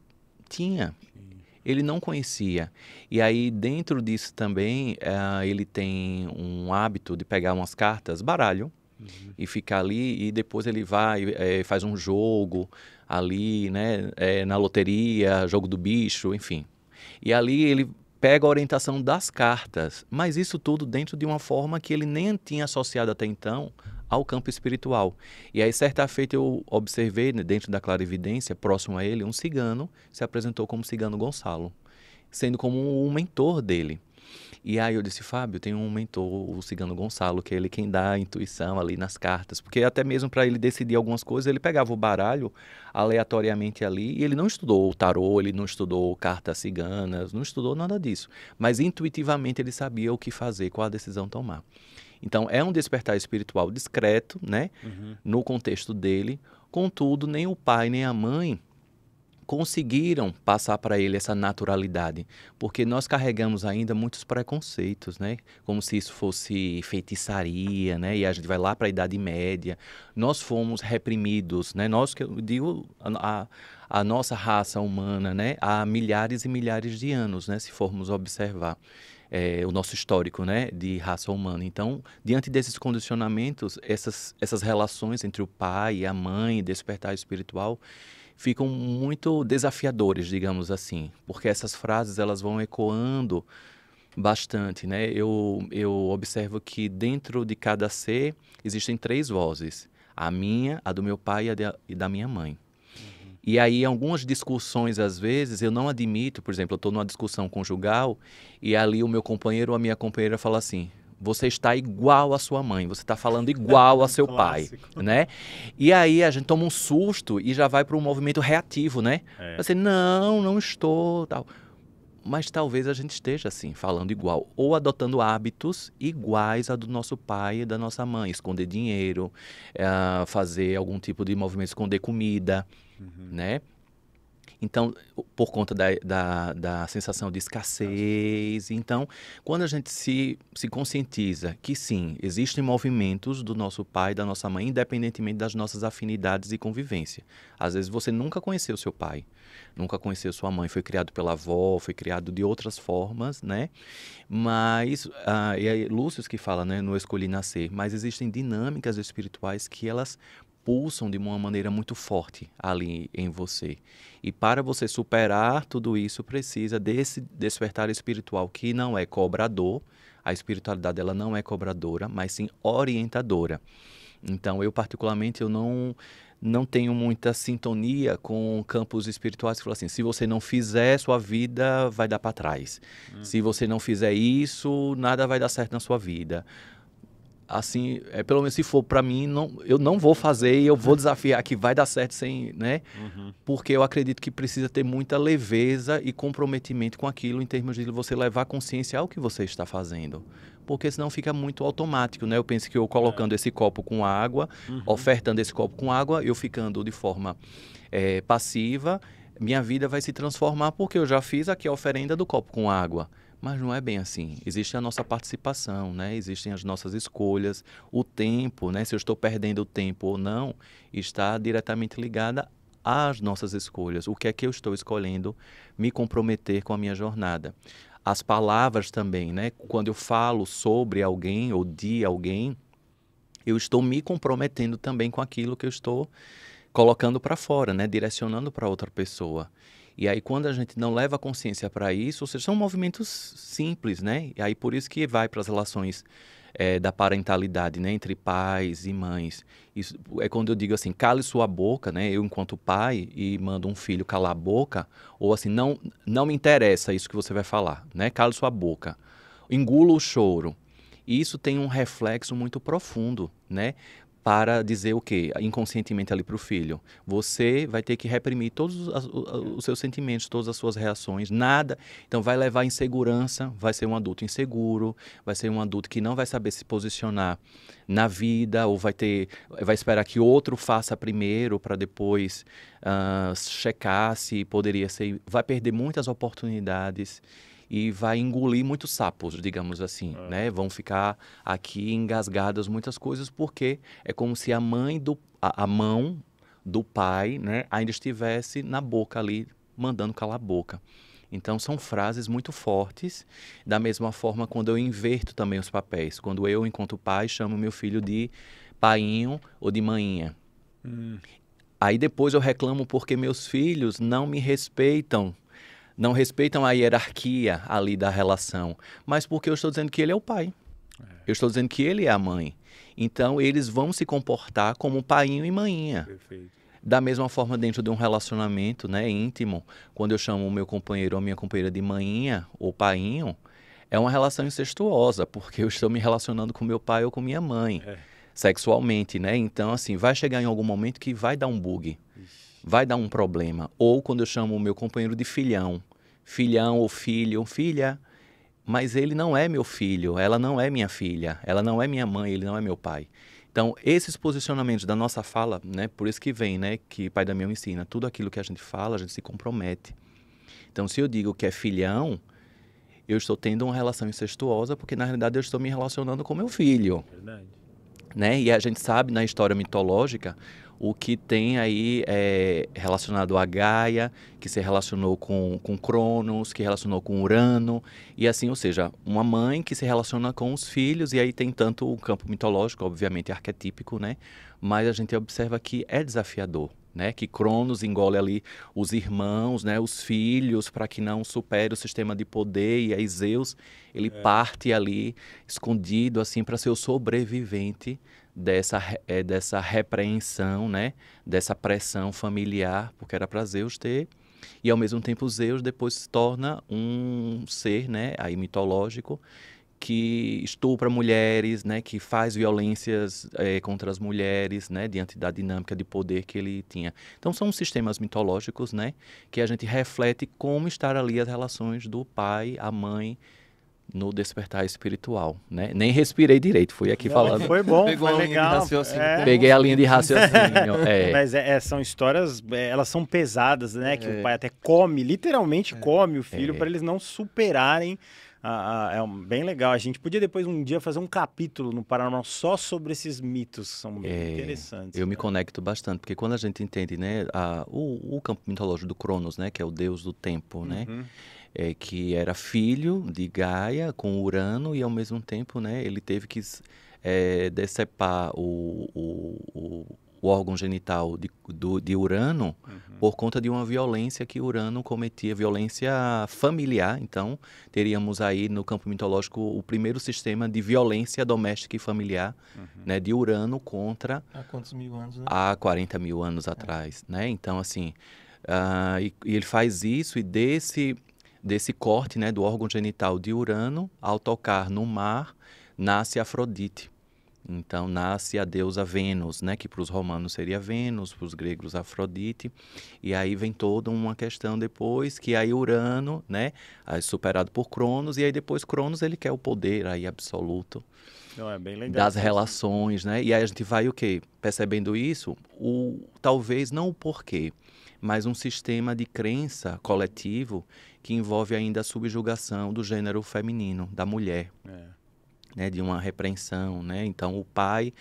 tinha. Sim. Ele não conhecia. E aí, dentro disso também, uh, ele tem um hábito de pegar umas cartas, baralho, uhum. e fica ali e depois ele vai é, faz um jogo ali, né, é, na loteria, jogo do bicho, enfim. E ali ele pega a orientação das cartas, mas isso tudo dentro de uma forma que ele nem tinha associado até então ao campo espiritual. E aí, certa feita, eu observei, né, dentro da clarividência, próximo a ele, um cigano se apresentou como cigano Gonçalo, sendo como um mentor dele. E aí eu disse, Fábio, tem um mentor, o Cigano Gonçalo, que é ele quem dá a intuição ali nas cartas. Porque até mesmo para ele decidir algumas coisas, ele pegava o baralho aleatoriamente ali e ele não estudou o tarô, ele não estudou cartas ciganas, não estudou nada disso. Mas intuitivamente ele sabia o que fazer, qual a decisão tomar. Então é um despertar espiritual discreto, né? Uhum. No contexto dele. Contudo, nem o pai nem a mãe conseguiram passar para ele essa naturalidade, porque nós carregamos ainda muitos preconceitos, né? Como se isso fosse feitiçaria, né? E a gente vai lá para a Idade Média. Nós fomos reprimidos, né? Nós que eu digo a, a nossa raça humana, né? Há milhares e milhares de anos, né? Se formos observar. É, o nosso histórico né, de raça humana. Então, diante desses condicionamentos, essas, essas relações entre o pai e a mãe, despertar espiritual, ficam muito desafiadores, digamos assim, porque essas frases elas vão ecoando bastante, né? Eu, eu observo que dentro de cada ser existem três vozes: a minha, a do meu pai e, a de, e da minha mãe. Uhum. E aí, algumas discussões, às vezes, eu não admito, por exemplo, eu estou numa discussão conjugal e ali o meu companheiro ou a minha companheira fala assim: você está igual à sua mãe, você está falando igual a seu pai, né? E aí a gente toma um susto e já vai para um movimento reativo, né? É. Você, não, não estou, tal. Mas talvez a gente esteja assim, falando igual, ou adotando hábitos iguais a do nosso pai e da nossa mãe, esconder dinheiro, uh, fazer algum tipo de movimento, esconder comida, uhum. né? Então, por conta da, da, da sensação de escassez. Então, quando a gente se, se conscientiza que sim, existem movimentos do nosso pai, da nossa mãe, independentemente das nossas afinidades e convivência. Às vezes você nunca conheceu seu pai, nunca conheceu sua mãe, foi criado pela avó, foi criado de outras formas, né? Mas, ah, e é Lúcio que fala, né, não Escolhi Nascer, mas existem dinâmicas espirituais que elas pulsam de uma maneira muito forte ali em você. E para você superar tudo isso, precisa desse despertar espiritual que não é cobrador. A espiritualidade ela não é cobradora, mas sim orientadora. Então, eu particularmente eu não não tenho muita sintonia com campos espirituais que falam assim: se você não fizer, sua vida vai dar para trás. Hum. Se você não fizer isso, nada vai dar certo na sua vida assim, é, pelo menos se for para mim, não, eu não vou fazer e eu vou desafiar que vai dar certo sem, né? Uhum. Porque eu acredito que precisa ter muita leveza e comprometimento com aquilo em termos de você levar consciência ao que você está fazendo. Porque senão fica muito automático, né? Eu penso que eu colocando é. esse copo com água, uhum. ofertando esse copo com água, eu ficando de forma é, passiva, minha vida vai se transformar porque eu já fiz aqui a oferenda do copo com água. Mas não é bem assim. Existe a nossa participação, né? Existem as nossas escolhas, o tempo, né? Se eu estou perdendo o tempo ou não, está diretamente ligada às nossas escolhas. O que é que eu estou escolhendo me comprometer com a minha jornada? As palavras também, né? Quando eu falo sobre alguém ou de alguém, eu estou me comprometendo também com aquilo que eu estou colocando para fora, né? Direcionando para outra pessoa. E aí, quando a gente não leva consciência para isso, ou seja, são movimentos simples, né? E aí, por isso que vai para as relações é, da parentalidade, né? Entre pais e mães. Isso é quando eu digo assim, cale sua boca, né? Eu, enquanto pai, e mando um filho calar a boca, ou assim, não, não me interessa isso que você vai falar, né? Cale sua boca. Engula o choro. E isso tem um reflexo muito profundo, né? para dizer o quê? Inconscientemente ali para o filho. Você vai ter que reprimir todos os, os, seus sentimentos, todas as suas reações, nada. Então vai levar insegurança, vai ser um adulto inseguro, vai ser um adulto que não vai saber se posicionar na vida ou vai ter, vai esperar que outro faça primeiro para depois uh, checar se poderia ser. Vai perder muitas oportunidades e vai engolir muitos sapos, digamos assim, ah. né? Vão ficar aqui engasgadas muitas coisas porque é como se a mãe do a, a mão do pai, né, ainda estivesse na boca ali mandando calar a boca. Então são frases muito fortes. Da mesma forma, quando eu inverto também os papéis, quando eu, enquanto pai, chamo meu filho de painho ou de maninha, Hum. Aí depois eu reclamo porque meus filhos não me respeitam não respeitam a hierarquia ali da relação, mas porque eu estou dizendo que ele é o pai. É. Eu estou dizendo que ele é a mãe. Então eles vão se comportar como paiinho e maninha. Perfeito. Da mesma forma, dentro de um relacionamento né, íntimo, quando eu chamo o meu companheiro ou a minha companheira de maninha ou paiinho, é uma relação incestuosa, porque eu estou me relacionando com meu pai ou com minha mãe, é. sexualmente, né? Então, assim, vai chegar em algum momento que vai dar um bug, Ixi. vai dar um problema. Ou quando eu chamo o meu companheiro de filhão, filhão ou filho, filha, mas ele não é meu filho, ela não é minha filha, ela não é minha mãe, ele não é meu pai. Então, esses posicionamentos da nossa fala, né, por isso que vem, né, que Pai da Damião ensina, tudo aquilo que a gente fala, a gente se compromete. Então, se eu digo que é filhão, eu estou tendo uma relação incestuosa, porque na realidade eu estou me relacionando com meu filho. Verdade. Né? E a gente sabe na história mitológica, o que tem aí é, relacionado a Gaia, que se relacionou com, com Cronos, que relacionou com Urano, e assim, ou seja, uma mãe que se relaciona com os filhos, e aí tem tanto o campo mitológico, obviamente arquetípico, né? Mas a gente observa que é desafiador, né? Que Cronos engole ali os irmãos, né? Os filhos, para que não supere o sistema de poder, e aí Zeus, ele é. parte ali escondido, assim, para ser o sobrevivente dessa, é, dessa repreensão, né? dessa pressão familiar, porque era para Zeus ter. E ao mesmo tempo, Zeus depois se torna um ser né? Aí, mitológico que estupra mulheres, né, que faz violências é, contra as mulheres, né, diante da dinâmica de poder que ele tinha. Então são sistemas mitológicos, né, que a gente reflete como estar ali as relações do pai, a mãe no despertar espiritual, né? Nem respirei direito, fui aqui Não, falando. Foi
bom, Pegou foi legal. É. Peguei a linha de raciocínio. é. Mas é, é são histórias, é, elas são pesadas, né? Que o é. pai até come, literalmente come o filho para eles não superarem ah, ah, é um, bem legal. A gente podia depois um dia fazer um capítulo no Paranormal só sobre esses mitos, são bem é, interessantes. Eu
né? me conecto bastante, porque quando a gente entende né, a, o, o, campo mitológico do Cronos, né, que é o deus do tempo, né, uhum. né, é, que era filho de Gaia com Urano e ao mesmo tempo né, ele teve que é, decepar o, o, o, órgão genital de, do, de Urano uhum. por conta de uma violência que Urano cometia, violência familiar. Então, teríamos aí no campo mitológico o primeiro sistema de violência doméstica e familiar uhum. né, de Urano contra.
Há quantos mil anos? Né?
Há 40 mil anos é. atrás. Né? Então, assim. Uh, e, e, ele faz isso e desse desse corte né, do órgão genital de Urano, ao tocar no mar, nasce Afrodite. Então nasce a deusa Vênus, né, que para os romanos seria Vênus, para os gregos Afrodite, e aí vem toda uma questão depois que aí Urano, né, é superado por Cronos e aí depois Cronos ele quer o poder aí absoluto.
Não, é bem legal, das
relações, né? E aí a gente vai o quê? Percebendo isso, o talvez não o porquê, mas um sistema de crença coletivo que envolve ainda a subjugação do gênero feminino, da mulher. É. Né, de uma repreensão, né? Então o pai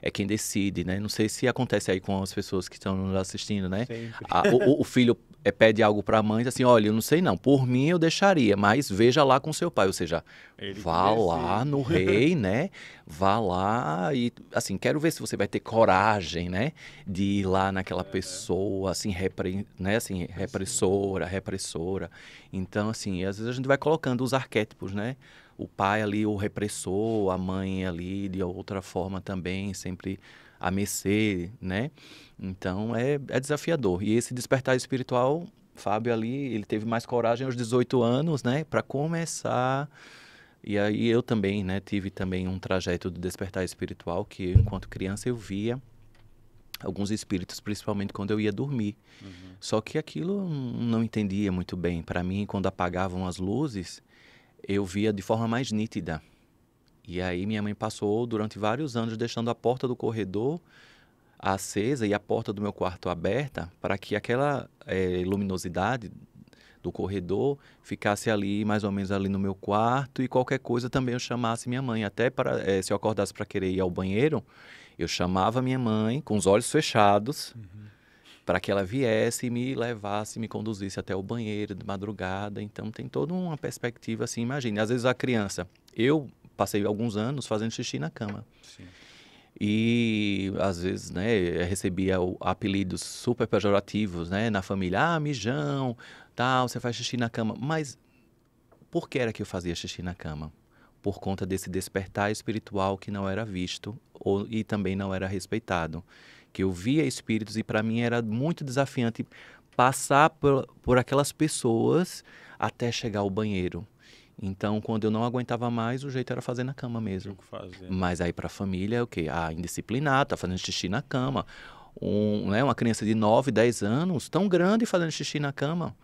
é quem decide, né? Não sei se acontece aí com as pessoas que estão nos assistindo, né? A, o, o, filho é, pede algo para a mãe, assim, olha, eu não sei não, por mim eu deixaria, mas veja lá com seu pai, ou seja, Ele vá lá no rei, né? Vá lá e, assim, quero ver se você vai ter coragem, né? De ir lá naquela é, pessoa, assim, repre, né? assim, repressora, repressora. Então, assim, às vezes a gente vai colocando os arquétipos, né? O pai ali, o repressor, a mãe ali, de outra forma também, sempre a mercê, né? Então é, é desafiador. E esse despertar espiritual, Fábio ali, ele teve mais coragem aos 18 anos, né, para começar. E aí eu também, né, tive também um trajeto do despertar espiritual que enquanto criança eu via alguns espíritos, principalmente quando eu ia dormir. Uhum. Só que aquilo eu não entendia muito bem. Para mim, quando apagavam as luzes, eu via de forma mais nítida. E aí minha mãe passou durante vários anos deixando a porta do corredor acesa e a porta do meu quarto aberta para que aquela é, luminosidade do corredor ficasse ali, mais ou menos ali no meu quarto e qualquer coisa também eu chamasse minha mãe. Até para, é, se eu acordasse para querer ir ao banheiro, eu chamava minha mãe com os olhos fechados. Uhum para que ela viesse e me levasse, me conduzisse até o banheiro de madrugada. Então tem toda uma perspectiva assim, imagine. Às vezes a criança, eu passei alguns anos fazendo xixi na cama. Sim. E às vezes, né, recebia apelidos super pejorativos, né, na família, ah, mijão, tal, você faz xixi na cama. Mas por que era que eu fazia xixi na cama? Por conta desse despertar espiritual que não era visto ou, e também não era respeitado. Que eu via espíritos e para mim era muito desafiante passar por, por aquelas pessoas até chegar ao banheiro então, quando eu não aguentava mais, o jeito era fazer na cama mesmo. Fazer. Mas aí para a família é o que Ah, indisciplinado, tá fazendo xixi na cama. Um, né, uma criança de 9, 10 anos, tão grande fazendo xixi na cama.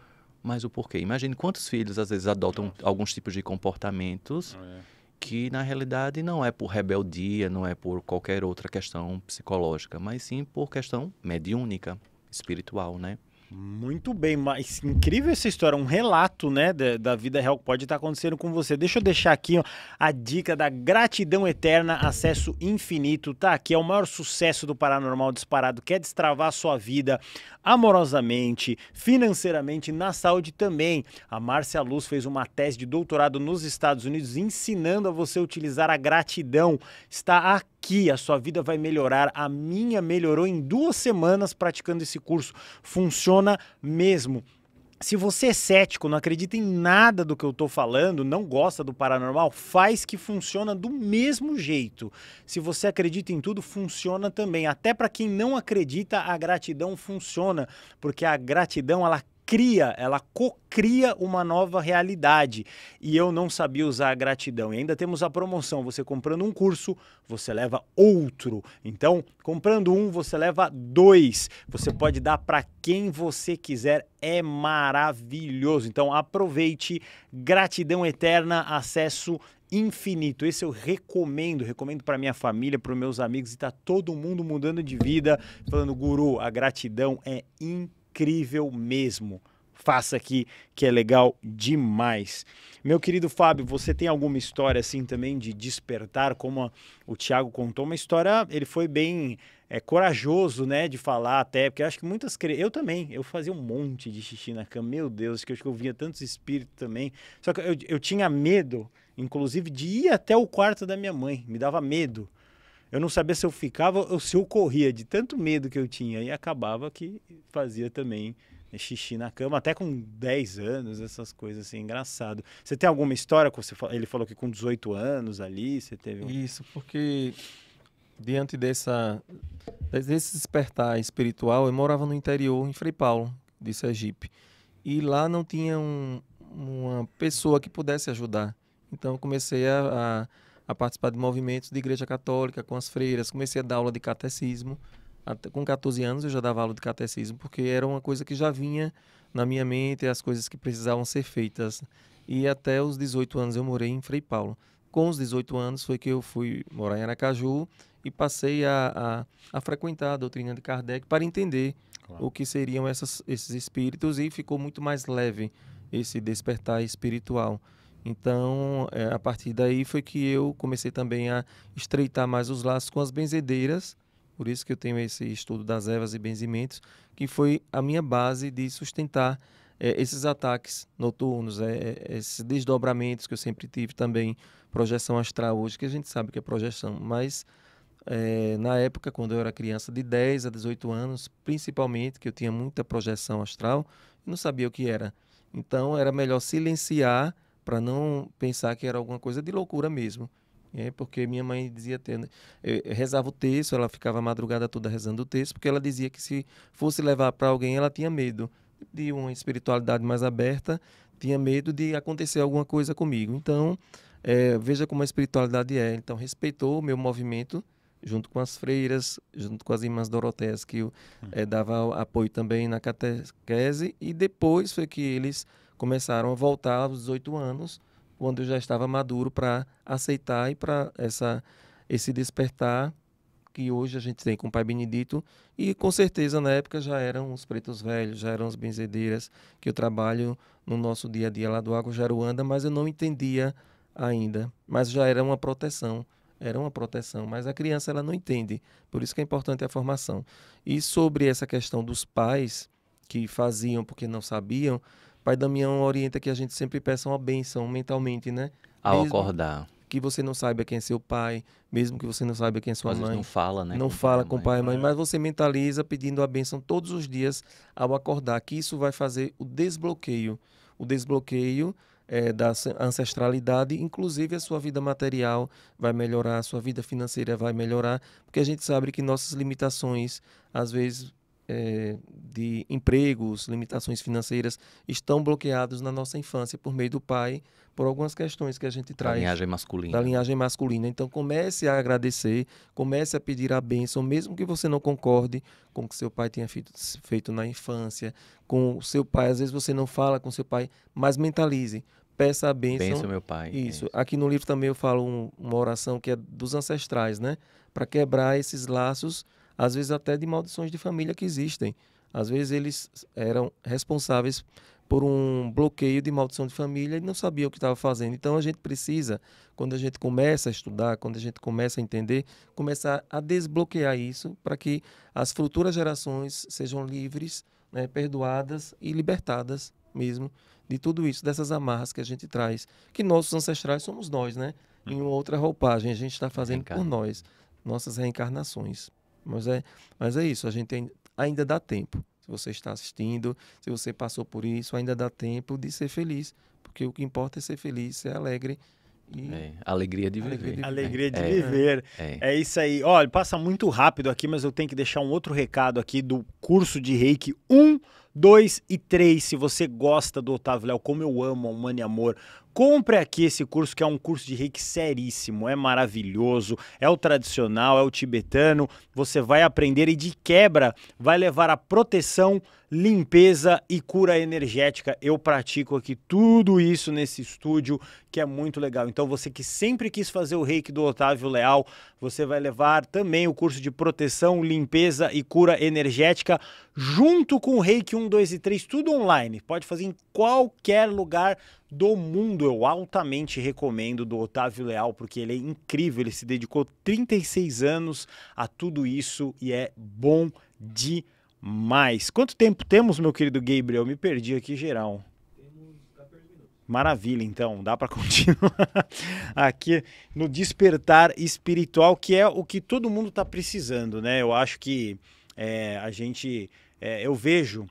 Mas o porquê? Imagine quantos filhos às vezes adotam Nossa. alguns tipos de comportamentos é. que na realidade não é por rebeldia, não é por qualquer outra
questão psicológica, mas sim por questão mediúnica, espiritual, né? Muito bem, mas incrível essa história, um relato, né, da, da vida real que pode estar acontecendo com você. Deixa eu deixar aqui ó, a dica da Gratidão Eterna, Acesso Infinito, tá? Que é o maior sucesso do Paranormal Disparado, quer é destravar a sua vida amorosamente, financeiramente, na saúde também. A Márcia Luz fez uma tese de doutorado nos Estados Unidos ensinando a você utilizar a gratidão. Está a que a sua vida vai melhorar. A minha melhorou em duas semanas praticando esse curso. Funciona mesmo. Se você é cético, não acredita em nada do que eu estou falando, não gosta do paranormal, faz que funciona do mesmo jeito. Se você acredita em tudo, funciona também. Até para quem não acredita, a gratidão funciona, porque a gratidão ela cria, ela cria uma nova realidade. E eu não sabia usar a gratidão. E ainda temos a promoção: você comprando um curso, você leva outro. Então, comprando um, você leva dois. Você pode dar para quem você quiser. É maravilhoso. Então, aproveite. Gratidão eterna, acesso infinito. Esse eu recomendo, recomendo para minha família, para meus amigos e tá todo mundo mudando de vida, falando guru, a gratidão é infinita incrível mesmo. Faça aqui que é legal demais. Meu querido Fábio, você tem alguma história assim também de despertar, como a, o Thiago contou, uma história, ele foi bem é, corajoso, né, de falar até, porque acho que muitas eu também, eu fazia um monte de xixi na cama, meu Deus, que eu acho que eu via tantos espíritos também. Só que eu, eu tinha medo, inclusive, de ir até o quarto da minha mãe, me dava medo eu não sabia se eu ficava ou se eu corria de tanto medo que eu tinha. E acabava que fazia também né, xixi na cama, até com 10 anos, essas coisas assim, engraçado. Você tem alguma história? Você, ele falou que com 18 anos ali, você teve... Um...
Isso, porque diante dessa, desse despertar espiritual, eu morava no interior, em Frei Paulo, de Sergipe. E lá não tinha um, uma pessoa que pudesse ajudar. Então eu comecei a, a a participar de movimentos de igreja católica com as freiras, comecei a dar aula de catecismo. Até, com 14 anos eu já dava aula de catecismo, porque era uma coisa que já vinha na minha mente, as coisas que precisavam ser feitas. E até os 18 anos eu morei em Frei Paulo. Com os 18 anos foi que eu fui morar em Aracaju e passei a, a, a frequentar a doutrina de Kardec para entender claro. o que seriam essas, esses espíritos e ficou muito mais leve esse despertar espiritual. Então, é, a partir daí foi que eu comecei também a estreitar mais os laços com as benzedeiras, por isso que eu tenho esse estudo das ervas e benzimentos, que foi a minha base de sustentar é, esses ataques noturnos, é, é esses desdobramentos que eu sempre tive também, projeção astral hoje, que a gente sabe que é projeção, mas é, na época, quando eu era criança, de 10 a 18 anos, principalmente, que eu tinha muita projeção astral, não sabia o que era. Então, era melhor silenciar para não pensar que era alguma coisa de loucura mesmo. É, porque minha mãe dizia, ter, né, eh, rezava o texto, ela ficava a madrugada toda rezando o texto, porque ela dizia que se fosse levar para alguém, ela tinha medo de uma espiritualidade mais aberta, tinha medo de acontecer alguma coisa comigo. Então, é, veja como a espiritualidade é. Então, respeitou o meu movimento, junto com as freiras, junto com as irmãs Doroteias, que hum. eu, eh, é, dava apoio também na catequese, e depois foi que eles começaram a voltar aos 18 anos, quando eu já estava maduro para aceitar e para essa esse despertar que hoje a gente tem com o Pai Benedito e com certeza na época já eram os pretos velhos, já eram as benzedeiras que eu trabalho no nosso dia a dia lá do Água Jaruanda, mas eu não entendia ainda, mas já era uma proteção, era uma proteção, mas a criança ela não entende, por isso que é importante a formação. E sobre essa questão dos pais que faziam porque não sabiam, Pai Damião orienta que a gente sempre peça uma benção mentalmente, né? Ao mesmo acordar. Que você não saiba quem é seu pai, mesmo que você não saiba quem é sua Às mãe. não fala, né? Não com fala com pai e mãe, é. mas você mentaliza pedindo a benção todos os dias ao acordar, que isso vai fazer o desbloqueio. O desbloqueio é, da ancestralidade, inclusive a sua vida material vai melhorar, a sua vida financeira vai melhorar, porque a gente sabe que nossas limitações às vezes é, de empregos, limitações financeiras, estão bloqueados na nossa infância por meio do pai, por algumas questões que a gente traz. Da linhagem masculina. Da linhagem masculina. Então comece a agradecer, comece a pedir a bênção, mesmo que você não concorde com o que seu pai tenha feito, feito na infância, com o seu pai. Às vezes você não fala com seu pai, mas mentalize peça a bênção. Benção, meu pai. É isso. É isso. Aqui no livro também eu falo um, uma oração que é dos ancestrais, né? Para quebrar esses laços às vezes até de maldições de família que existem. Às vezes eles eram responsáveis por um bloqueio de maldição de família e não sabiam o que estava fazendo. Então a gente precisa, quando a gente começa a estudar, quando a gente começa a entender, começar a desbloquear isso para que as futuras gerações sejam livres, né, perdoadas e libertadas mesmo de tudo isso, dessas amarras que a gente traz, que nossos ancestrais somos nós, né? Em outra roupagem, a gente está fazendo Reencarna. por nós, nossas reencarnações. Mas é, mas é isso, a gente ainda dá tempo. Se você está assistindo, se você passou por isso, ainda dá tempo de ser feliz. Porque o que importa é ser feliz, ser alegre.
E... É, alegria de viver. Alegria de é, viver. É, é, é, isso
aí. Olha, passa muito
rápido aqui, mas eu tenho que deixar um outro recado aqui do curso de Reiki 1, 2 e 3. Se você gosta do Otávio Léo, como eu amo a e Amor, Compre aqui esse curso que é um curso de reiki seríssimo, é maravilhoso, é o tradicional, é o tibetano. Você vai aprender e de quebra vai levar a proteção, limpeza e cura energética. Eu pratico aqui tudo isso nesse estúdio, que é muito legal. Então você que sempre quis fazer o reiki do Otávio Leal, você vai levar também o curso de proteção, limpeza e cura energética junto com o reiki 1, 2 e 3, tudo online. Pode fazer em qualquer lugar do mundo. Eu altamente recomendo do Otávio Leal, porque ele é incrível. Ele se dedicou 36 anos a tudo isso e é bom demais. Quanto tempo temos, meu querido Gabriel? Me perdi aqui geral. Maravilha, então, dá para continuar aqui no despertar espiritual, que é o que todo mundo está precisando, né? Eu acho que é, a gente, é, eu vejo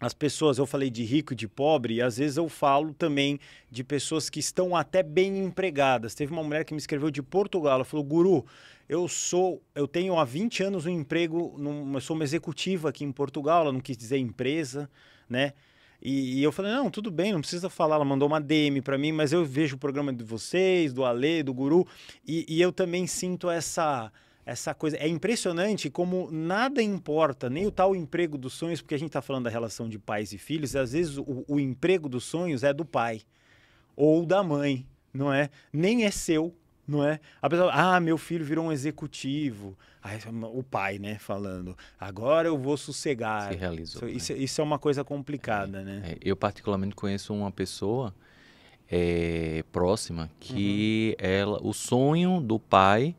as pessoas, eu falei de rico e de pobre, e às vezes eu falo também de pessoas que estão até bem empregadas. Teve uma mulher que me escreveu de Portugal, ela falou: "Guru, eu sou, eu tenho há 20 anos um emprego, num, eu sou uma executiva aqui em Portugal", ela não quis dizer empresa, né? E, e eu falei: "Não, tudo bem, não precisa falar". Ela mandou uma DM para mim, mas eu vejo o programa de vocês, do Ale, do Guru, e, e eu também sinto essa essa coisa. É impressionante como nada importa, nem o tal emprego dos sonhos, porque a gente está falando da relação de pais e filhos, e às vezes o, o emprego dos sonhos é do pai ou da mãe, não é? Nem é seu, não é? A pessoa, ah, meu filho virou um executivo. Aí, o pai, né, falando, agora eu vou sossegar. Se realizou. Isso, né? É, isso é uma coisa
complicada, é, né? É. Eu particularmente conheço uma pessoa é, próxima que uhum. ela, o sonho do pai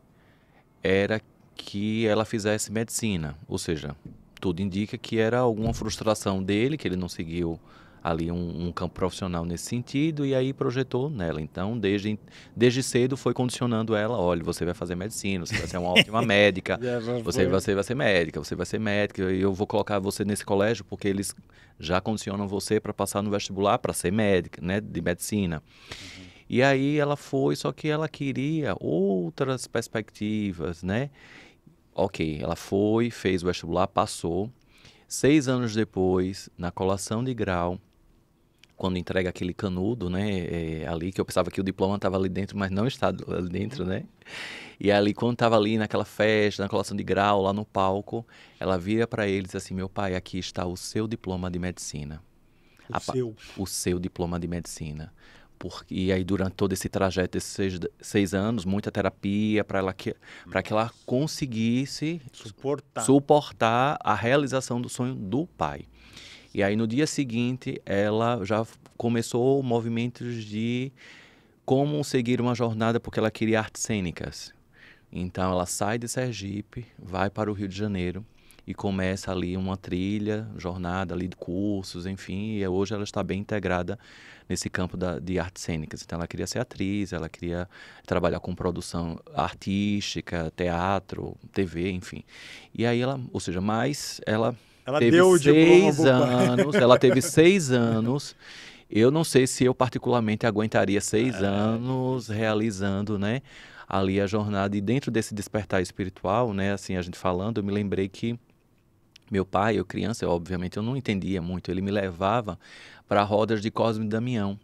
era que ela fizesse medicina, ou seja, tudo indica que era alguma frustração dele, que ele não seguiu ali um, um, campo profissional nesse sentido e aí projetou nela. Então, desde, desde cedo foi condicionando ela, olha, você vai fazer medicina, você vai ser uma ótima médica, você, você vai ser médica, você vai ser médica, eu vou colocar você nesse colégio porque eles já condicionam você para passar no vestibular para ser médica, né, de medicina. Uhum. E aí ela foi, só que ela queria outras perspectivas, né? Ok, ela foi, fez o vestibular, passou. Seis anos depois, na colação de grau, quando entrega aquele canudo, né, é, ali, que eu pensava que o diploma estava ali dentro, mas não está ali dentro, né? E ali, quando estava ali naquela festa, na colação de grau, lá no palco, ela vira para eles e diz assim, meu pai, aqui está o seu diploma de medicina. O, seu. o seu diploma de medicina. Porque, e aí, durante todo esse trajeto, esses seis, seis anos, muita terapia para ela que, para que ela conseguisse
suportar.
suportar a realização do sonho do pai. E aí, no dia seguinte, ela já começou movimentos de como seguir uma jornada, porque ela queria artes cênicas. Então, ela sai de Sergipe, vai para o Rio de Janeiro e começa ali uma trilha, jornada ali de cursos, enfim, e hoje ela está bem integrada nesse campo da, de artes cênicas. Então ela queria ser atriz, ela queria trabalhar com produção artística, teatro, TV, enfim. E aí ela, ou seja, mais ela, ela teve deu seis de anos, ela teve seis anos. Eu não sei se eu particularmente aguentaria seis é. anos realizando, né? ali a jornada e dentro desse despertar espiritual, né, assim a gente falando, eu me lembrei que meu pai, eu criança, obviamente eu não entendia muito, ele me levava para rodas de Cosme e Damião,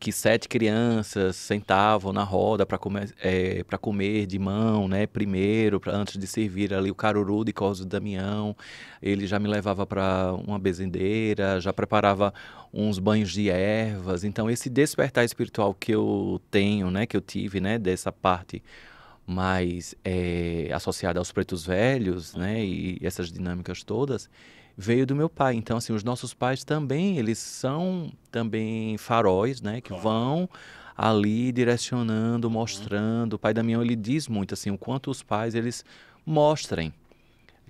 que sete crianças sentavam na roda para comer, é, comer de mão, né? Primeiro, pra, antes de servir ali o caruru de Cosme Damião. Ele já me levava para uma bezendeira, já preparava uns banhos de ervas. Então, esse despertar espiritual que eu tenho, né? Que eu tive, né? Dessa parte mais é, associada aos pretos velhos, né, e essas dinâmicas todas, veio do meu pai. Então, assim, os nossos pais também, eles são também faróis, né, que claro. vão ali direcionando, uhum. mostrando. O pai Damião, ele diz muito, assim, o quanto os pais, eles mostrem,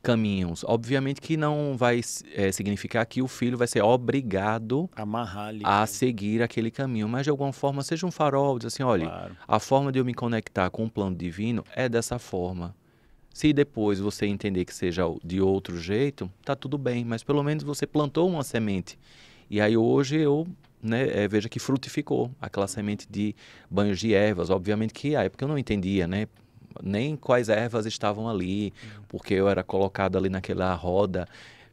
caminhos. Obviamente que não vai é, significar que o filho vai ser obrigado Amarrar a seguir aquele caminho, mas de alguma forma seja um farol, diz assim, olha, claro. a forma de eu me conectar com o plano divino é dessa forma. Se depois você entender que seja de outro jeito, tá tudo bem, mas pelo menos você plantou uma semente. E aí hoje eu né, é, veja que frutificou aquela semente de banhos de ervas. Obviamente que a ah, época eu não entendia, né? nem quais ervas estavam ali, uhum. porque eu era colocado ali naquela roda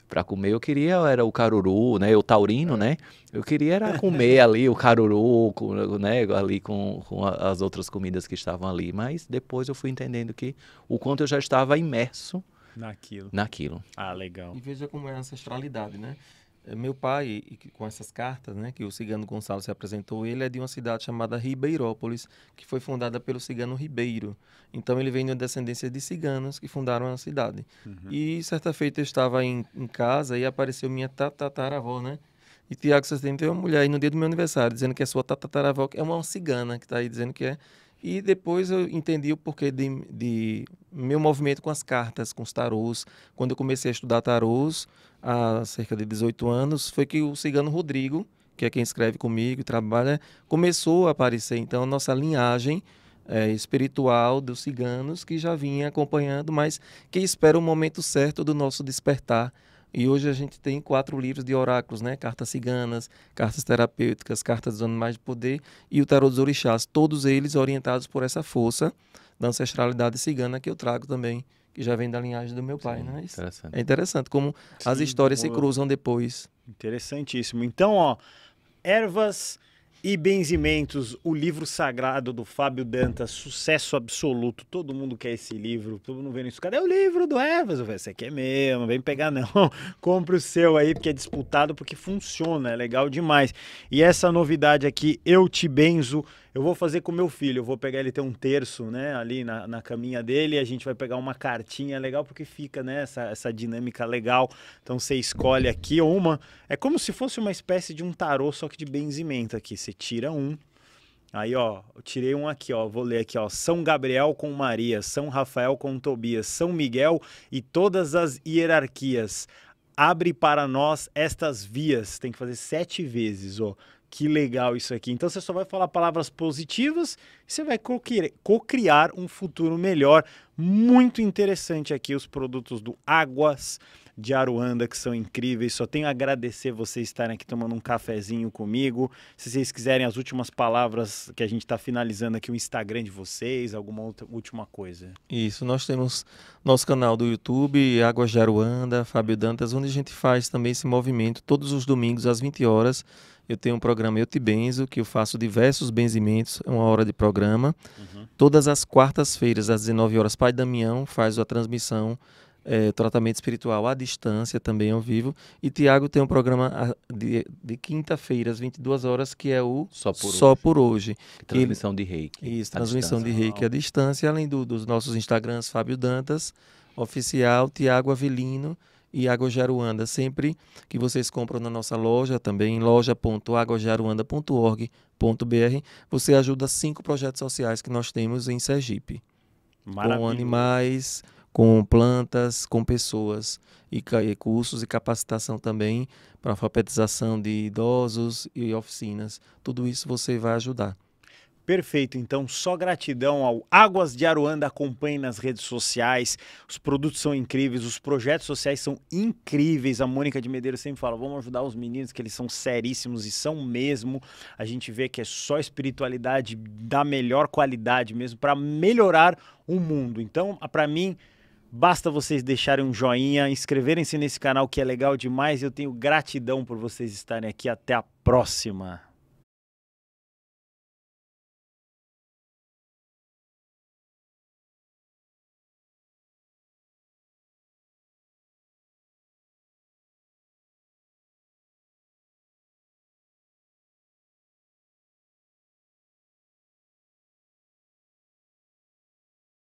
para comer. Eu queria era o caruru, né? O taurino, é. né? Eu queria era comer ali o caruru, com, né? Ali com, com as outras comidas que estavam ali. Mas depois eu fui entendendo que o quanto eu já estava imerso
naquilo. Naquilo. Ah, legal. E veja como é a ancestralidade, né? Meu pai, com essas cartas, né, que o cigano Gonçalo se apresentou, ele é de uma cidade chamada Ribeirópolis, que foi fundada pelo cigano Ribeiro. Então ele vem de uma descendência de ciganos que fundaram a cidade. Uhum. E certa feita eu estava em, em casa e apareceu minha tatataravó, né? E Tiago, você tem uma mulher aí no dia do meu aniversário dizendo que é sua tatataravó, que é uma cigana que está aí dizendo que é. E depois eu entendi o porquê de, de, meu movimento com as cartas, com os tarôs. Quando eu comecei a estudar tarôs, há cerca de 18 anos, foi que o Cigano Rodrigo, que é quem escreve comigo e trabalha, começou a aparecer. Então, a nossa linhagem é, espiritual dos ciganos que já vinha acompanhando, mas que espera o momento certo do nosso despertar. E hoje a gente tem quatro livros de oráculos, né? Cartas ciganas, cartas terapêuticas, cartas dos animais de poder e o tarot dos orixás, todos eles orientados por essa força da ancestralidade cigana que eu trago também que já vem da linhagem do meu pai, Sim, né? Isso interessante. É interessante como Sim, as histórias boa. se cruzam
depois. Interessantíssimo. Então, ó, ervas e benzimentos, o livro sagrado do Fábio Dantas, sucesso absoluto. Todo mundo quer esse livro, todo mundo vendo isso. Cadê o livro do Ervas? Eu falei, esse aqui é meu, não vem pegar não. Compre o seu aí, porque é disputado, porque funciona, é legal demais. E essa novidade aqui, Eu Te Benzo, eu vou fazer com meu filho, eu vou pegar ele ter um terço, né, ali na, na caminha dele, a gente vai pegar uma cartinha é legal, porque fica, né, essa, essa dinâmica legal. Então você escolhe aqui uma, é como se fosse uma espécie de um tarô, só que de benzimento aqui. Você tira um, Aí, ó, eu tirei um aqui, ó, vou ler aqui, ó. São Gabriel com Maria, São Rafael com Tobias, São Miguel e todas as hierarquias. Abre para nós estas vias. Tem que fazer sete vezes, ó que legal isso aqui. Então você só vai falar palavras positivas e você vai co-criar um futuro melhor. Muito interessante aqui os produtos do Águas de Aruanda, que são incríveis. Só tenho a agradecer vocês estarem aqui tomando um cafezinho comigo. Se vocês quiserem as últimas palavras que a gente está finalizando aqui, o Instagram de vocês, alguma outra, última coisa.
Isso, nós temos nosso canal do YouTube, Águas de Aruanda, Fábio Dantas, onde a gente faz também esse movimento todos os domingos às 20 horas eu tenho um programa Eu Te Benzo, que eu faço diversos benzimentos, é uma hora de programa. Uhum. Todas as quartas-feiras, às 19 horas, Pai Damião faz a transmissão é, tratamento espiritual à distância, também ao vivo. E Tiago tem um programa de, de quinta-feira, às 22 horas, que é o Só por Só Hoje. Por hoje. Que transmissão de reiki. Isso, transmissão de reiki à distância, além do, dos nossos Instagrams, Fábio Dantas, oficial, Tiago Avelino e Agojaruanda, sempre que vocês compram na nossa loja, também em você ajuda cinco projetos sociais que nós temos em Sergipe. Maravilha. Com animais, com plantas, com pessoas e recursos e capacitação também para alfabetização de idosos e oficinas. Tudo isso você vai ajudar.
Perfeito, então só gratidão ao Águas de Aruanda. Acompanhe nas redes sociais. Os produtos são incríveis, os projetos sociais são incríveis. A Mônica de Medeiros sempre fala: vamos ajudar os meninos, que eles são seríssimos e são mesmo. A gente vê que é só espiritualidade da melhor qualidade mesmo para melhorar o mundo. Então, para mim, Basta vocês deixarem um joinha, inscreverem-se nesse canal que é legal demais. Eu tenho gratidão por vocês estarem aqui. Até a próxima!